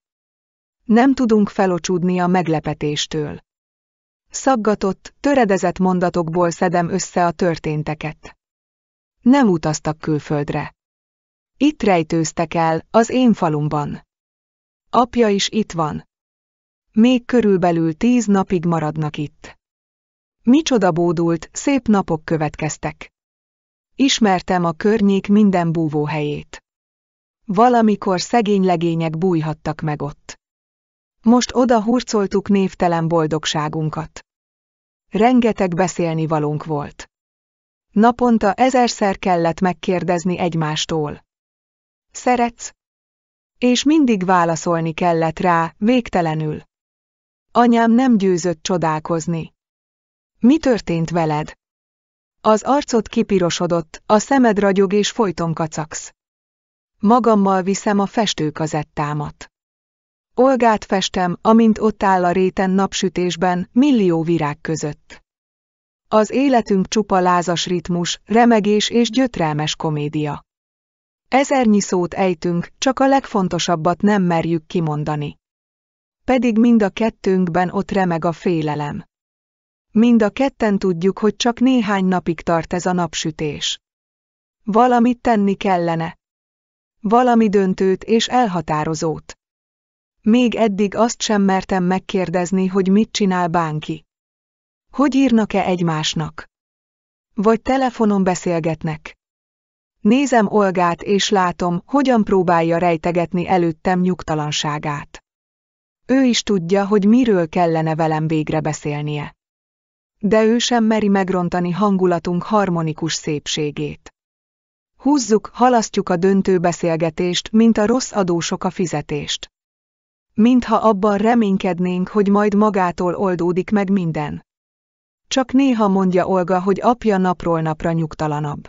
Nem tudunk felocsúdni a meglepetéstől. Szaggatott, töredezett mondatokból szedem össze a történteket. Nem utaztak külföldre. Itt rejtőztek el, az én falumban. Apja is itt van. Még körülbelül tíz napig maradnak itt. Micsoda bódult, szép napok következtek. Ismertem a környék minden búvóhelyét. Valamikor szegény legények bújhattak meg ott. Most oda hurcoltuk névtelen boldogságunkat. Rengeteg beszélni valónk volt. Naponta ezerszer kellett megkérdezni egymástól szeretsz? És mindig válaszolni kellett rá, végtelenül. Anyám nem győzött csodálkozni. Mi történt veled? Az arcod kipirosodott, a szemed ragyog és folyton kacaksz. Magammal viszem a festőkazettámat. Olgát festem, amint ott áll a réten napsütésben, millió virág között. Az életünk csupa lázas ritmus, remegés és gyötrelmes komédia. Ezernyi szót ejtünk, csak a legfontosabbat nem merjük kimondani. Pedig mind a kettőnkben ott remeg a félelem. Mind a ketten tudjuk, hogy csak néhány napig tart ez a napsütés. Valamit tenni kellene. Valami döntőt és elhatározót. Még eddig azt sem mertem megkérdezni, hogy mit csinál bánki. Hogy írnak-e egymásnak? Vagy telefonon beszélgetnek? Nézem Olgát és látom, hogyan próbálja rejtegetni előttem nyugtalanságát. Ő is tudja, hogy miről kellene velem végre beszélnie. De ő sem meri megrontani hangulatunk harmonikus szépségét. Húzzuk, halasztjuk a döntő beszélgetést, mint a rossz adósok a fizetést. Mintha abban reménykednénk, hogy majd magától oldódik meg minden. Csak néha mondja Olga, hogy apja napról napra nyugtalanabb.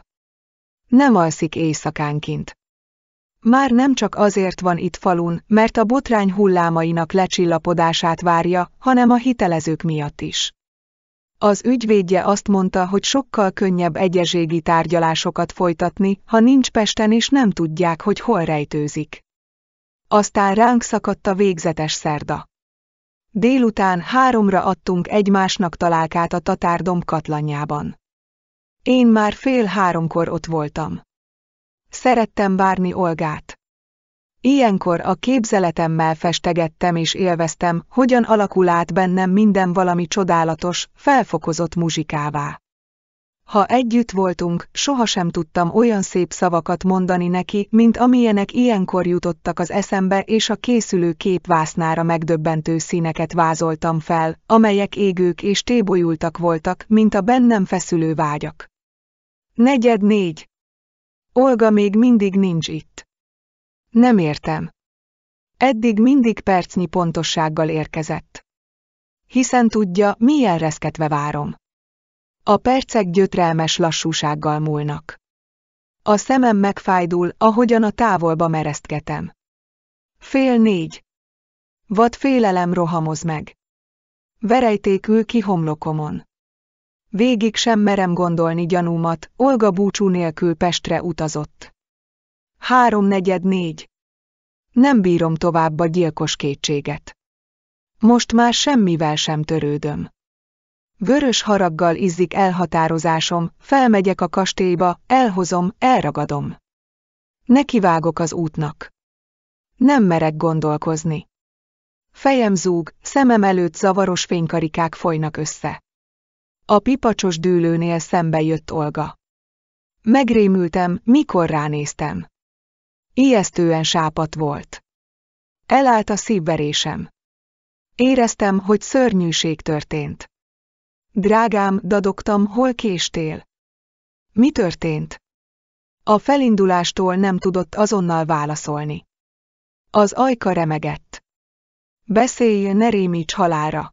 Nem alszik éjszakánként. Már nem csak azért van itt falun, mert a botrány hullámainak lecsillapodását várja, hanem a hitelezők miatt is. Az ügyvédje azt mondta, hogy sokkal könnyebb egyeségi tárgyalásokat folytatni, ha nincs Pesten és nem tudják, hogy hol rejtőzik. Aztán ránk szakadt a végzetes szerda. Délután háromra adtunk egymásnak találkát a tatárdom katlanjában. Én már fél háromkor ott voltam. Szerettem várni Olgát. Ilyenkor a képzeletemmel festegettem és élveztem, hogyan alakul át bennem minden valami csodálatos, felfokozott muzsikává. Ha együtt voltunk, sohasem tudtam olyan szép szavakat mondani neki, mint amilyenek ilyenkor jutottak az eszembe, és a készülő képvásznára megdöbbentő színeket vázoltam fel, amelyek égők és tébolyultak voltak, mint a bennem feszülő vágyak. Negyed négy. Olga még mindig nincs itt. Nem értem. Eddig mindig percnyi pontossággal érkezett. Hiszen tudja, milyen reszketve várom. A percek gyötrelmes lassúsággal múlnak. A szemem megfájdul, ahogyan a távolba meresztgetem. Fél négy. Vad félelem rohamoz meg. Verejtékül kihomlokomon. Végig sem merem gondolni gyanúmat, Olga búcsú nélkül Pestre utazott. Háromnegyed négy. Nem bírom tovább a gyilkos kétséget. Most már semmivel sem törődöm. Vörös haraggal izzik elhatározásom, felmegyek a kastélyba, elhozom, elragadom. Nekivágok az útnak. Nem merek gondolkozni. Fejem zúg, szemem előtt zavaros fénykarikák folynak össze. A pipacsos dűlőnél szembe jött Olga. Megrémültem, mikor ránéztem. Ijesztően sápat volt. Elállt a szívverésem. Éreztem, hogy szörnyűség történt. Drágám, dadogtam, hol késtél? Mi történt? A felindulástól nem tudott azonnal válaszolni. Az ajka remegett. Beszélj, ne rémíts halára.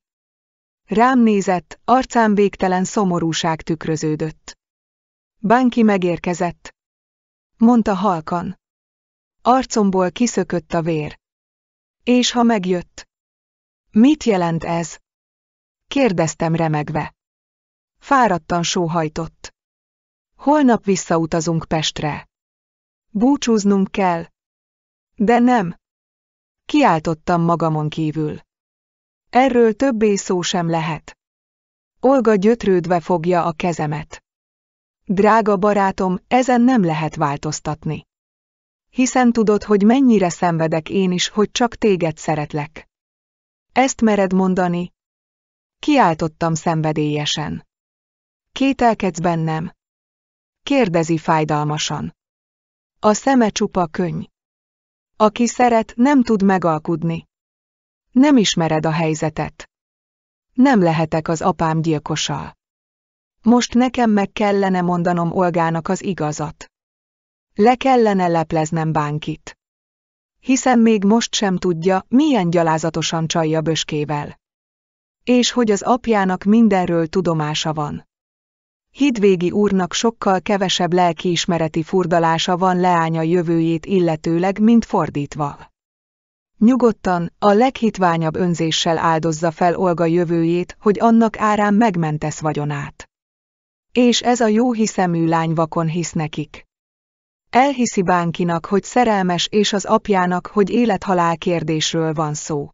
Rám nézett, arcán végtelen szomorúság tükröződött. Bánki megérkezett. Mondta halkan. Arcomból kiszökött a vér. És ha megjött? Mit jelent ez? Kérdeztem remegve. Fáradtan sóhajtott. Holnap visszautazunk Pestre. Búcsúznunk kell. De nem. Kiáltottam magamon kívül. Erről többé szó sem lehet. Olga gyötrődve fogja a kezemet. Drága barátom, ezen nem lehet változtatni. Hiszen tudod, hogy mennyire szenvedek én is, hogy csak téged szeretlek. Ezt mered mondani? Kiáltottam szenvedélyesen. Kételkedsz bennem? Kérdezi fájdalmasan. A szeme csupa könyv. Aki szeret, nem tud megalkudni. Nem ismered a helyzetet. Nem lehetek az apám gyilkosa. Most nekem meg kellene mondanom Olgának az igazat. Le kellene lepleznem bánkit. Hiszen még most sem tudja, milyen gyalázatosan csalja böskével. És hogy az apjának mindenről tudomása van. Hidvégi úrnak sokkal kevesebb lelkiismereti furdalása van leánya jövőjét illetőleg, mint fordítva. Nyugodtan, a leghitványabb önzéssel áldozza fel Olga jövőjét, hogy annak árán megmentesz vagyonát. És ez a hiszemű lány vakon hisz nekik. Elhiszi Bánkinak, hogy szerelmes és az apjának, hogy élethalál kérdésről van szó.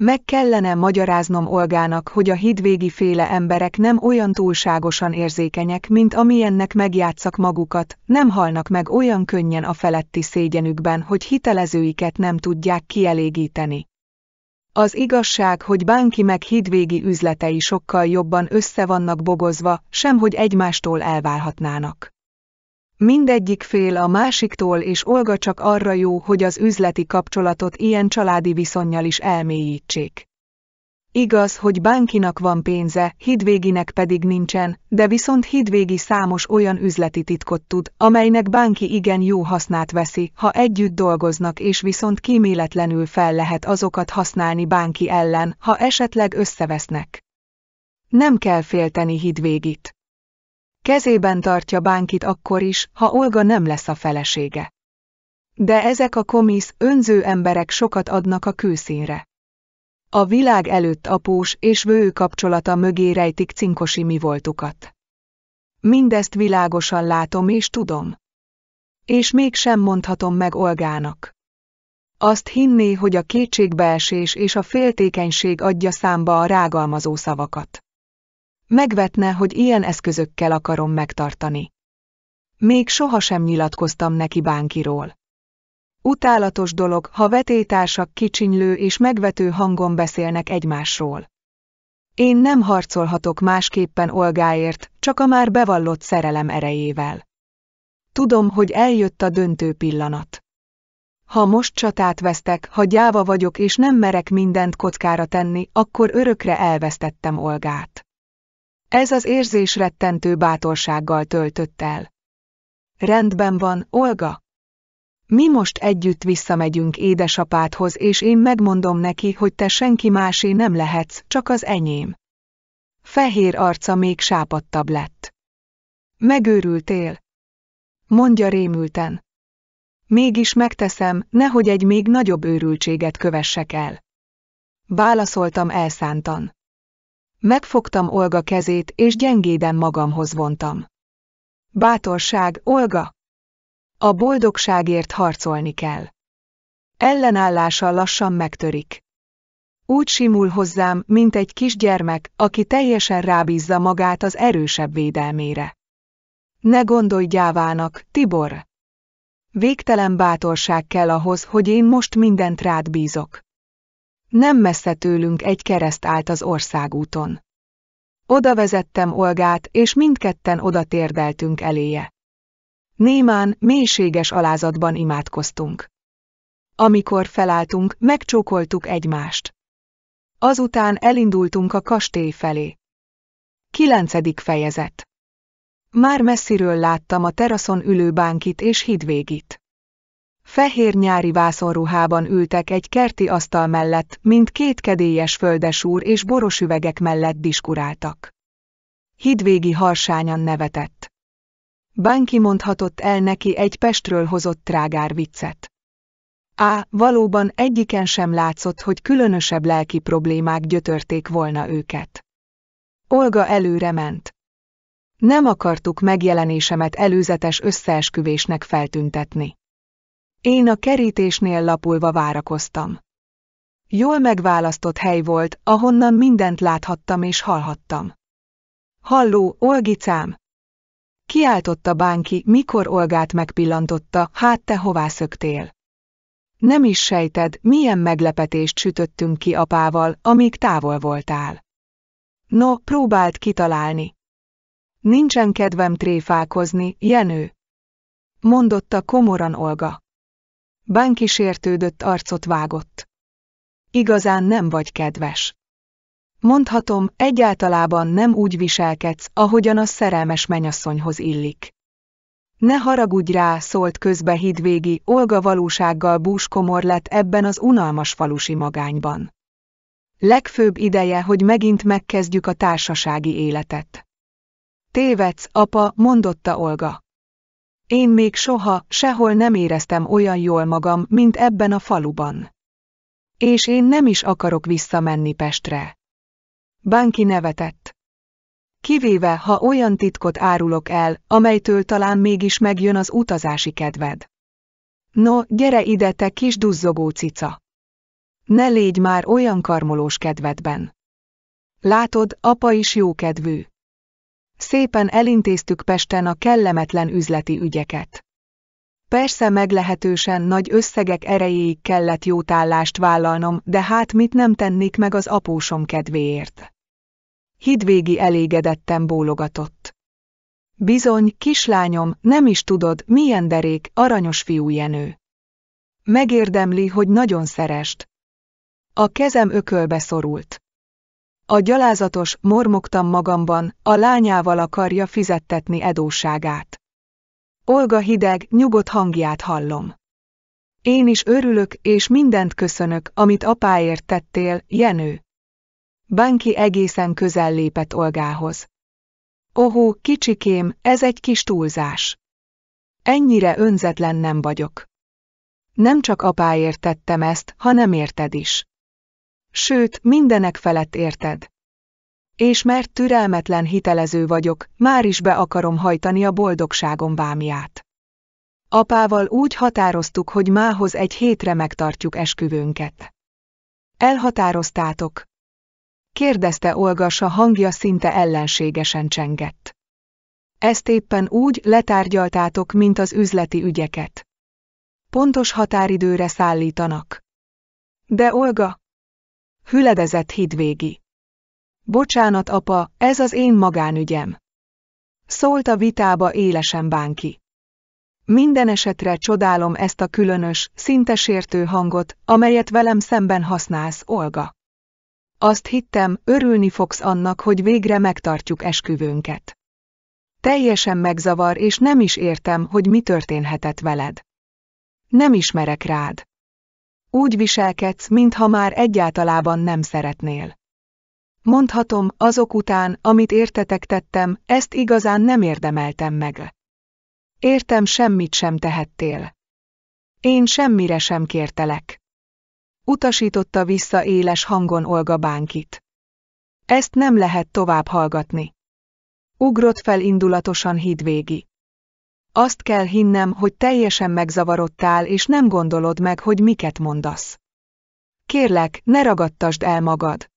Meg kellene magyaráznom Olgának, hogy a hídvégi féle emberek nem olyan túlságosan érzékenyek, mint amilyennek megjátszak magukat, nem halnak meg olyan könnyen a feletti szégyenükben, hogy hitelezőiket nem tudják kielégíteni. Az igazság, hogy Bánki meg hídvégi üzletei sokkal jobban össze vannak bogozva, sem hogy egymástól elválhatnának. Mindegyik fél a másiktól és Olga csak arra jó, hogy az üzleti kapcsolatot ilyen családi viszonnyal is elmélyítsék. Igaz, hogy Bánkinak van pénze, Hidvéginek pedig nincsen, de viszont Hidvégi számos olyan üzleti titkot tud, amelynek Bánki igen jó hasznát veszi, ha együtt dolgoznak és viszont kíméletlenül fel lehet azokat használni Bánki ellen, ha esetleg összevesznek. Nem kell félteni Hidvégit. Kezében tartja bánkit akkor is, ha Olga nem lesz a felesége. De ezek a komisz, önző emberek sokat adnak a külszínre. A világ előtt após és vő kapcsolata mögé rejtik cinkosi mi voltukat. Mindezt világosan látom és tudom. És mégsem mondhatom meg Olgának. Azt hinné, hogy a kétségbeesés és a féltékenység adja számba a rágalmazó szavakat. Megvetne, hogy ilyen eszközökkel akarom megtartani. Még sohasem nyilatkoztam neki bánkiról. Utálatos dolog, ha vetétársak kicsinylő és megvető hangon beszélnek egymásról. Én nem harcolhatok másképpen Olgáért, csak a már bevallott szerelem erejével. Tudom, hogy eljött a döntő pillanat. Ha most csatát vesztek, ha gyáva vagyok és nem merek mindent kockára tenni, akkor örökre elvesztettem Olgát. Ez az érzés rettentő bátorsággal töltött el. Rendben van, Olga. Mi most együtt visszamegyünk édesapádhoz, és én megmondom neki, hogy te senki másé nem lehetsz, csak az enyém. Fehér arca még sápadtabb lett. Megőrültél? Mondja rémülten. Mégis megteszem, nehogy egy még nagyobb őrültséget kövessek el. Válaszoltam elszántan. Megfogtam Olga kezét, és gyengéden magamhoz vontam. Bátorság, Olga! A boldogságért harcolni kell. Ellenállása lassan megtörik. Úgy simul hozzám, mint egy kisgyermek, aki teljesen rábízza magát az erősebb védelmére. Ne gondolj gyávának, Tibor! Végtelen bátorság kell ahhoz, hogy én most mindent rád bízok. Nem messze tőlünk egy kereszt állt az országúton. Oda vezettem Olgát, és mindketten oda térdeltünk eléje. Némán, mélységes alázatban imádkoztunk. Amikor felálltunk, megcsókoltuk egymást. Azután elindultunk a kastély felé. Kilencedik fejezet Már messziről láttam a teraszon ülő bánkit és hidvégit. Fehér nyári vászonruhában ültek egy kerti asztal mellett, mint két kedélyes földesúr és boros üvegek mellett diskuráltak. Hidvégi harsányan nevetett. Bánki mondhatott el neki egy Pestről hozott trágár viccet. Á, valóban egyiken sem látszott, hogy különösebb lelki problémák gyötörték volna őket. Olga előre ment. Nem akartuk megjelenésemet előzetes összeesküvésnek feltüntetni. Én a kerítésnél lapulva várakoztam. Jól megválasztott hely volt, ahonnan mindent láthattam és hallhattam. Halló, Olgicám! Kiáltotta Bánki, mikor Olgát megpillantotta, hát te hová szöktél. Nem is sejted, milyen meglepetést sütöttünk ki apával, amíg távol voltál. No, próbált kitalálni. Nincsen kedvem tréfálkozni, Jenő. Mondotta komoran Olga. Bán kísértődött arcot vágott. Igazán nem vagy kedves. Mondhatom, egyáltalában nem úgy viselkedsz, ahogyan a szerelmes menyasszonyhoz illik. Ne haragudj rá, szólt közbe hidvégi, Olga valósággal búskomor lett ebben az unalmas falusi magányban. Legfőbb ideje, hogy megint megkezdjük a társasági életet. Tévedsz, apa, mondotta Olga. Én még soha, sehol nem éreztem olyan jól magam, mint ebben a faluban. És én nem is akarok visszamenni Pestre. Banki nevetett. Kivéve, ha olyan titkot árulok el, amelytől talán mégis megjön az utazási kedved. No, gyere ide, te kis duzzogó cica! Ne légy már olyan karmolós kedvedben! Látod, apa is jókedvű. Szépen elintéztük Pesten a kellemetlen üzleti ügyeket. Persze meglehetősen nagy összegek erejéig kellett jótállást vállalnom, de hát mit nem tennék meg az apósom kedvéért. Hidvégi elégedetten bólogatott. Bizony, kislányom, nem is tudod, milyen derék, aranyos fiú Jenő. Megérdemli, hogy nagyon szerest. A kezem ökölbe szorult. A gyalázatos, mormogtam magamban, a lányával akarja fizettetni edóságát. Olga hideg, nyugodt hangját hallom. Én is örülök, és mindent köszönök, amit apáért tettél, Jenő. Banki egészen közel lépett Olgához. Ohó, kicsikém, ez egy kis túlzás. Ennyire önzetlen nem vagyok. Nem csak apáért tettem ezt, hanem érted is. Sőt, mindenek felett érted. És mert türelmetlen hitelező vagyok, már is be akarom hajtani a boldogságom vámját. Apával úgy határoztuk, hogy mához egy hétre megtartjuk esküvőnket. Elhatároztátok? Kérdezte Olgasa hangja szinte ellenségesen csengett. Ezt éppen úgy letárgyaltátok, mint az üzleti ügyeket. Pontos határidőre szállítanak. De Olga, Hüledezett hidvégi. Bocsánat, apa, ez az én magánügyem. Szólt a vitába élesen bánki. Minden esetre csodálom ezt a különös, szinte sértő hangot, amelyet velem szemben használsz, Olga. Azt hittem, örülni fogsz annak, hogy végre megtartjuk esküvőnket. Teljesen megzavar, és nem is értem, hogy mi történhetett veled. Nem ismerek rád. Úgy viselkedsz, mintha már egyáltalában nem szeretnél. Mondhatom, azok után, amit értetek tettem, ezt igazán nem érdemeltem meg. Értem, semmit sem tehettél. Én semmire sem kértelek. Utasította vissza éles hangon Olga bánkit. Ezt nem lehet tovább hallgatni. Ugrott fel indulatosan hídvégi. Azt kell hinnem, hogy teljesen megzavarodtál, és nem gondolod meg, hogy miket mondasz. Kérlek, ne ragadtasd el magad.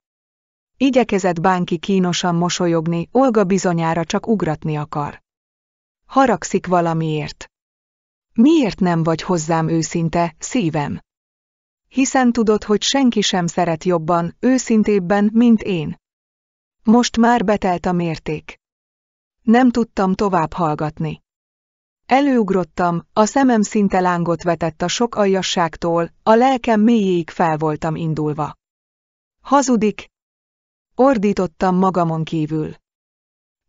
Igyekezett Bánki kínosan mosolyogni, Olga bizonyára csak ugratni akar. Haragszik valamiért. Miért nem vagy hozzám őszinte, szívem? Hiszen tudod, hogy senki sem szeret jobban, őszintébben, mint én. Most már betelt a mérték. Nem tudtam tovább hallgatni. Előugrottam, a szemem szinte lángot vetett a sok aljasságtól, a lelkem mélyéig fel voltam indulva. Hazudik! Ordítottam magamon kívül.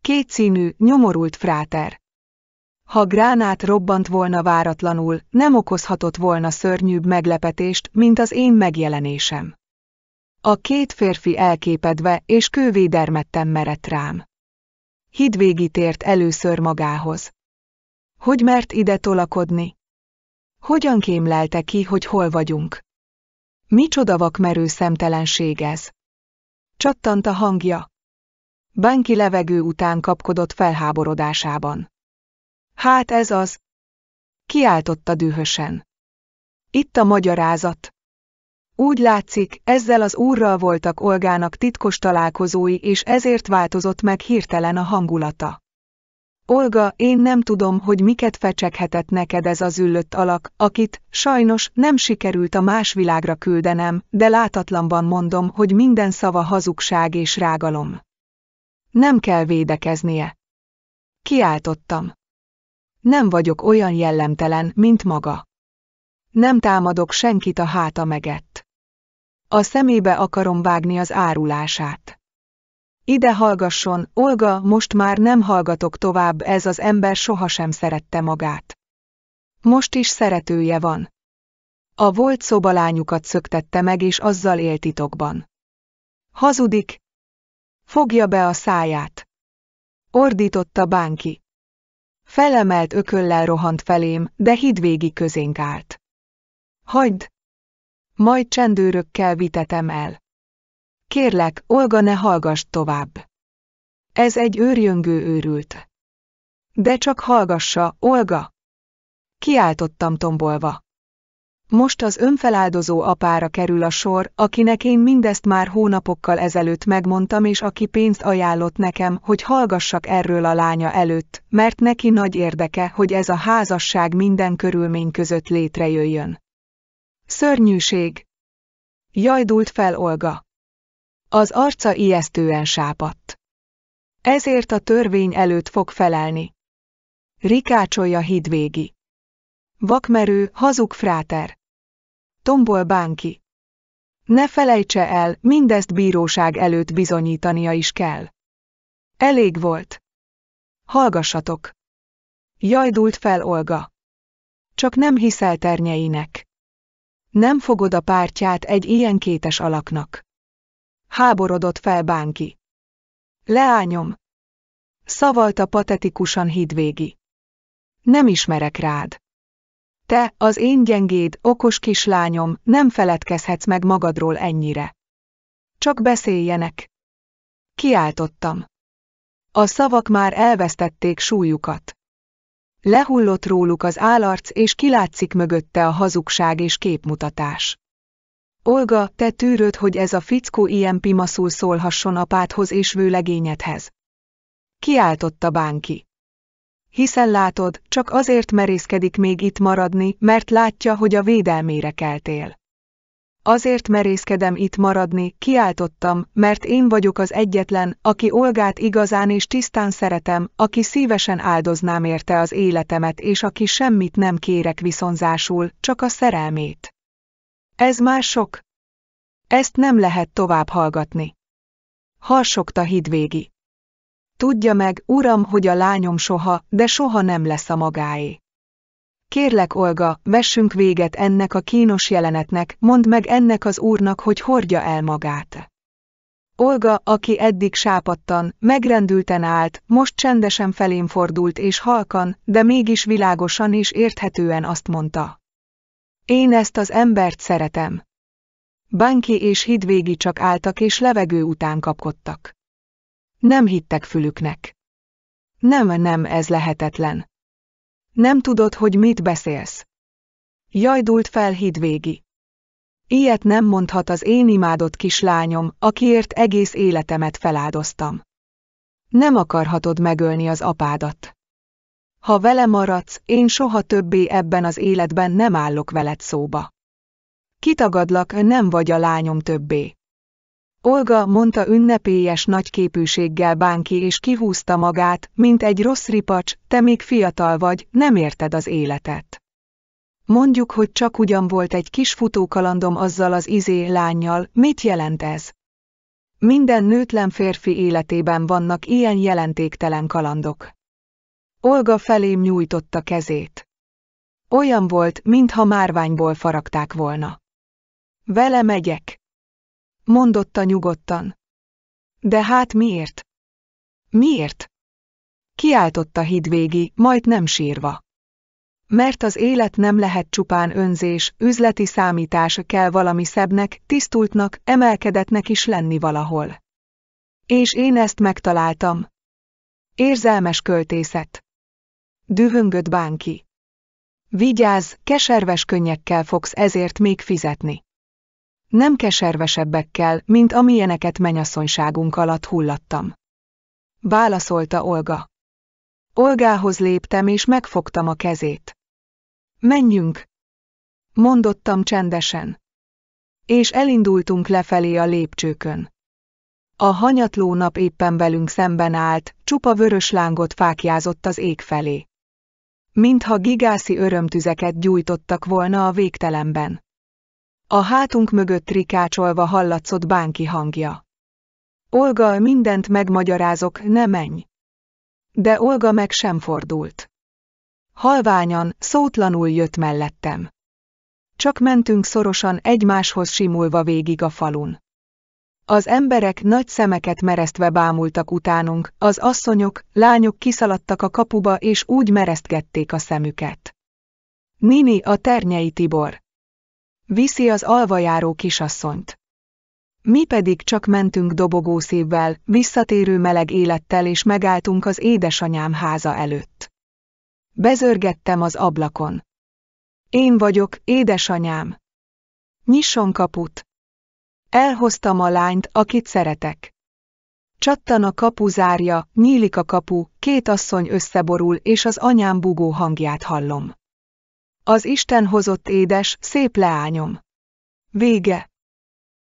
Kétszínű, nyomorult fráter. Ha gránát robbant volna váratlanul, nem okozhatott volna szörnyűbb meglepetést, mint az én megjelenésem. A két férfi elképedve és kővédermettem merett rám. Hidvégi tért először magához. Hogy mert ide tolakodni? Hogyan kémlelte ki, hogy hol vagyunk? Mi csodavak merő szemtelenség ez? Csattant a hangja. Banki levegő után kapkodott felháborodásában. Hát ez az. Kiáltotta dühösen. Itt a magyarázat. Úgy látszik, ezzel az úrral voltak Olgának titkos találkozói, és ezért változott meg hirtelen a hangulata. Olga, én nem tudom, hogy miket fecseghetett neked ez az üllött alak, akit, sajnos, nem sikerült a más világra küldenem, de látatlanban mondom, hogy minden szava hazugság és rágalom. Nem kell védekeznie. Kiáltottam. Nem vagyok olyan jellemtelen, mint maga. Nem támadok senkit a háta megett. A szemébe akarom vágni az árulását. Ide hallgasson, Olga, most már nem hallgatok tovább, ez az ember sohasem szerette magát. Most is szeretője van. A volt szobalányukat szöktette meg és azzal élt titokban. Hazudik. Fogja be a száját. Ordította Bánki. Felemelt ököllel rohant felém, de hidvégi közénk állt. Hagyd! Majd csendőrökkel vitetem el. Kérlek, Olga ne hallgass tovább. Ez egy őrjöngő őrült. De csak hallgassa, Olga! Kiáltottam tombolva. Most az önfeláldozó apára kerül a sor, akinek én mindezt már hónapokkal ezelőtt megmondtam és aki pénzt ajánlott nekem, hogy hallgassak erről a lánya előtt, mert neki nagy érdeke, hogy ez a házasság minden körülmény között létrejöjjön. Szörnyűség! Jajdult fel Olga. Az arca ijesztően sápadt. Ezért a törvény előtt fog felelni. Rikácsolja hidvégi. Vakmerő, hazug fráter. Tombol bánki. Ne felejtse el, mindezt bíróság előtt bizonyítania is kell. Elég volt. Hallgassatok. Jajdult fel Olga. Csak nem hiszel ternyeinek. Nem fogod a pártját egy ilyen kétes alaknak. Háborodott fel Bánki. Leányom! Szavalta patetikusan hidvégi. Nem ismerek rád. Te, az én gyengéd, okos kislányom, nem feledkezhetsz meg magadról ennyire. Csak beszéljenek. Kiáltottam. A szavak már elvesztették súlyukat. Lehullott róluk az állarc, és kilátszik mögötte a hazugság és képmutatás. Olga, te tűröd, hogy ez a fickó ilyen pimaszul szólhasson páthoz és vőlegényedhez. Kiáltotta Bánki. Hiszen látod, csak azért merészkedik még itt maradni, mert látja, hogy a védelmére keltél. Azért merészkedem itt maradni, kiáltottam, mert én vagyok az egyetlen, aki Olgát igazán és tisztán szeretem, aki szívesen áldoznám érte az életemet és aki semmit nem kérek viszonzásul, csak a szerelmét. Ez már sok. Ezt nem lehet tovább hallgatni. Harsogta hidvégi. Tudja meg, uram, hogy a lányom soha, de soha nem lesz a magáé. Kérlek, Olga, vessünk véget ennek a kínos jelenetnek, mondd meg ennek az úrnak, hogy hordja el magát. Olga, aki eddig sápadtan, megrendülten állt, most csendesen felém fordult és halkan, de mégis világosan és érthetően azt mondta. Én ezt az embert szeretem. Banki és Hidvégi csak álltak és levegő után kapkodtak. Nem hittek fülüknek. Nem, nem, ez lehetetlen. Nem tudod, hogy mit beszélsz. Jajdult fel Hidvégi. Ilyet nem mondhat az én imádott kislányom, akiért egész életemet feláldoztam. Nem akarhatod megölni az apádat. Ha vele maradsz, én soha többé ebben az életben nem állok veled szóba. Kitagadlak, nem vagy a lányom többé. Olga mondta ünnepélyes nagyképűséggel bánki és kihúzta magát, mint egy rossz ripacs, te még fiatal vagy, nem érted az életet. Mondjuk, hogy csak ugyan volt egy kis futókalandom azzal az izé lányjal, mit jelent ez? Minden nőtlen férfi életében vannak ilyen jelentéktelen kalandok. Olga felém nyújtotta kezét. Olyan volt, mintha márványból faragták volna. Vele megyek, mondotta nyugodtan. De hát miért? Miért? Kiáltotta hidvégi, majd nem sírva. Mert az élet nem lehet csupán önzés, üzleti számítás kell valami szebbnek, tisztultnak, emelkedetnek is lenni valahol. És én ezt megtaláltam. Érzelmes költészet dühöngött Bánki. Vigyázz, keserves könnyekkel fogsz ezért még fizetni. Nem keservesebbekkel, mint amilyeneket menyasszonyságunk alatt hullattam. Válaszolta Olga. Olgához léptem és megfogtam a kezét. Menjünk! Mondottam csendesen. És elindultunk lefelé a lépcsőkön. A hanyatló nap éppen velünk szemben állt, csupa vörös lángot fákjázott az ég felé. Mintha gigászi örömtüzeket gyújtottak volna a végtelenben. A hátunk mögött rikácsolva hallatszott bánki hangja. Olga, mindent megmagyarázok, ne menj! De Olga meg sem fordult. Halványan, szótlanul jött mellettem. Csak mentünk szorosan egymáshoz simulva végig a falun. Az emberek nagy szemeket meresztve bámultak utánunk, az asszonyok, lányok kiszaladtak a kapuba és úgy meresztgették a szemüket. Nini a ternyei Tibor. Viszi az alvajáró kisasszonyt. Mi pedig csak mentünk dobogó szívvel, visszatérő meleg élettel és megálltunk az édesanyám háza előtt. Bezörgettem az ablakon. Én vagyok, édesanyám. Nyisson kaput! Elhoztam a lányt, akit szeretek. Csattan a zárja, nyílik a kapu, két asszony összeborul, és az anyám bugó hangját hallom. Az Isten hozott édes, szép leányom. Vége.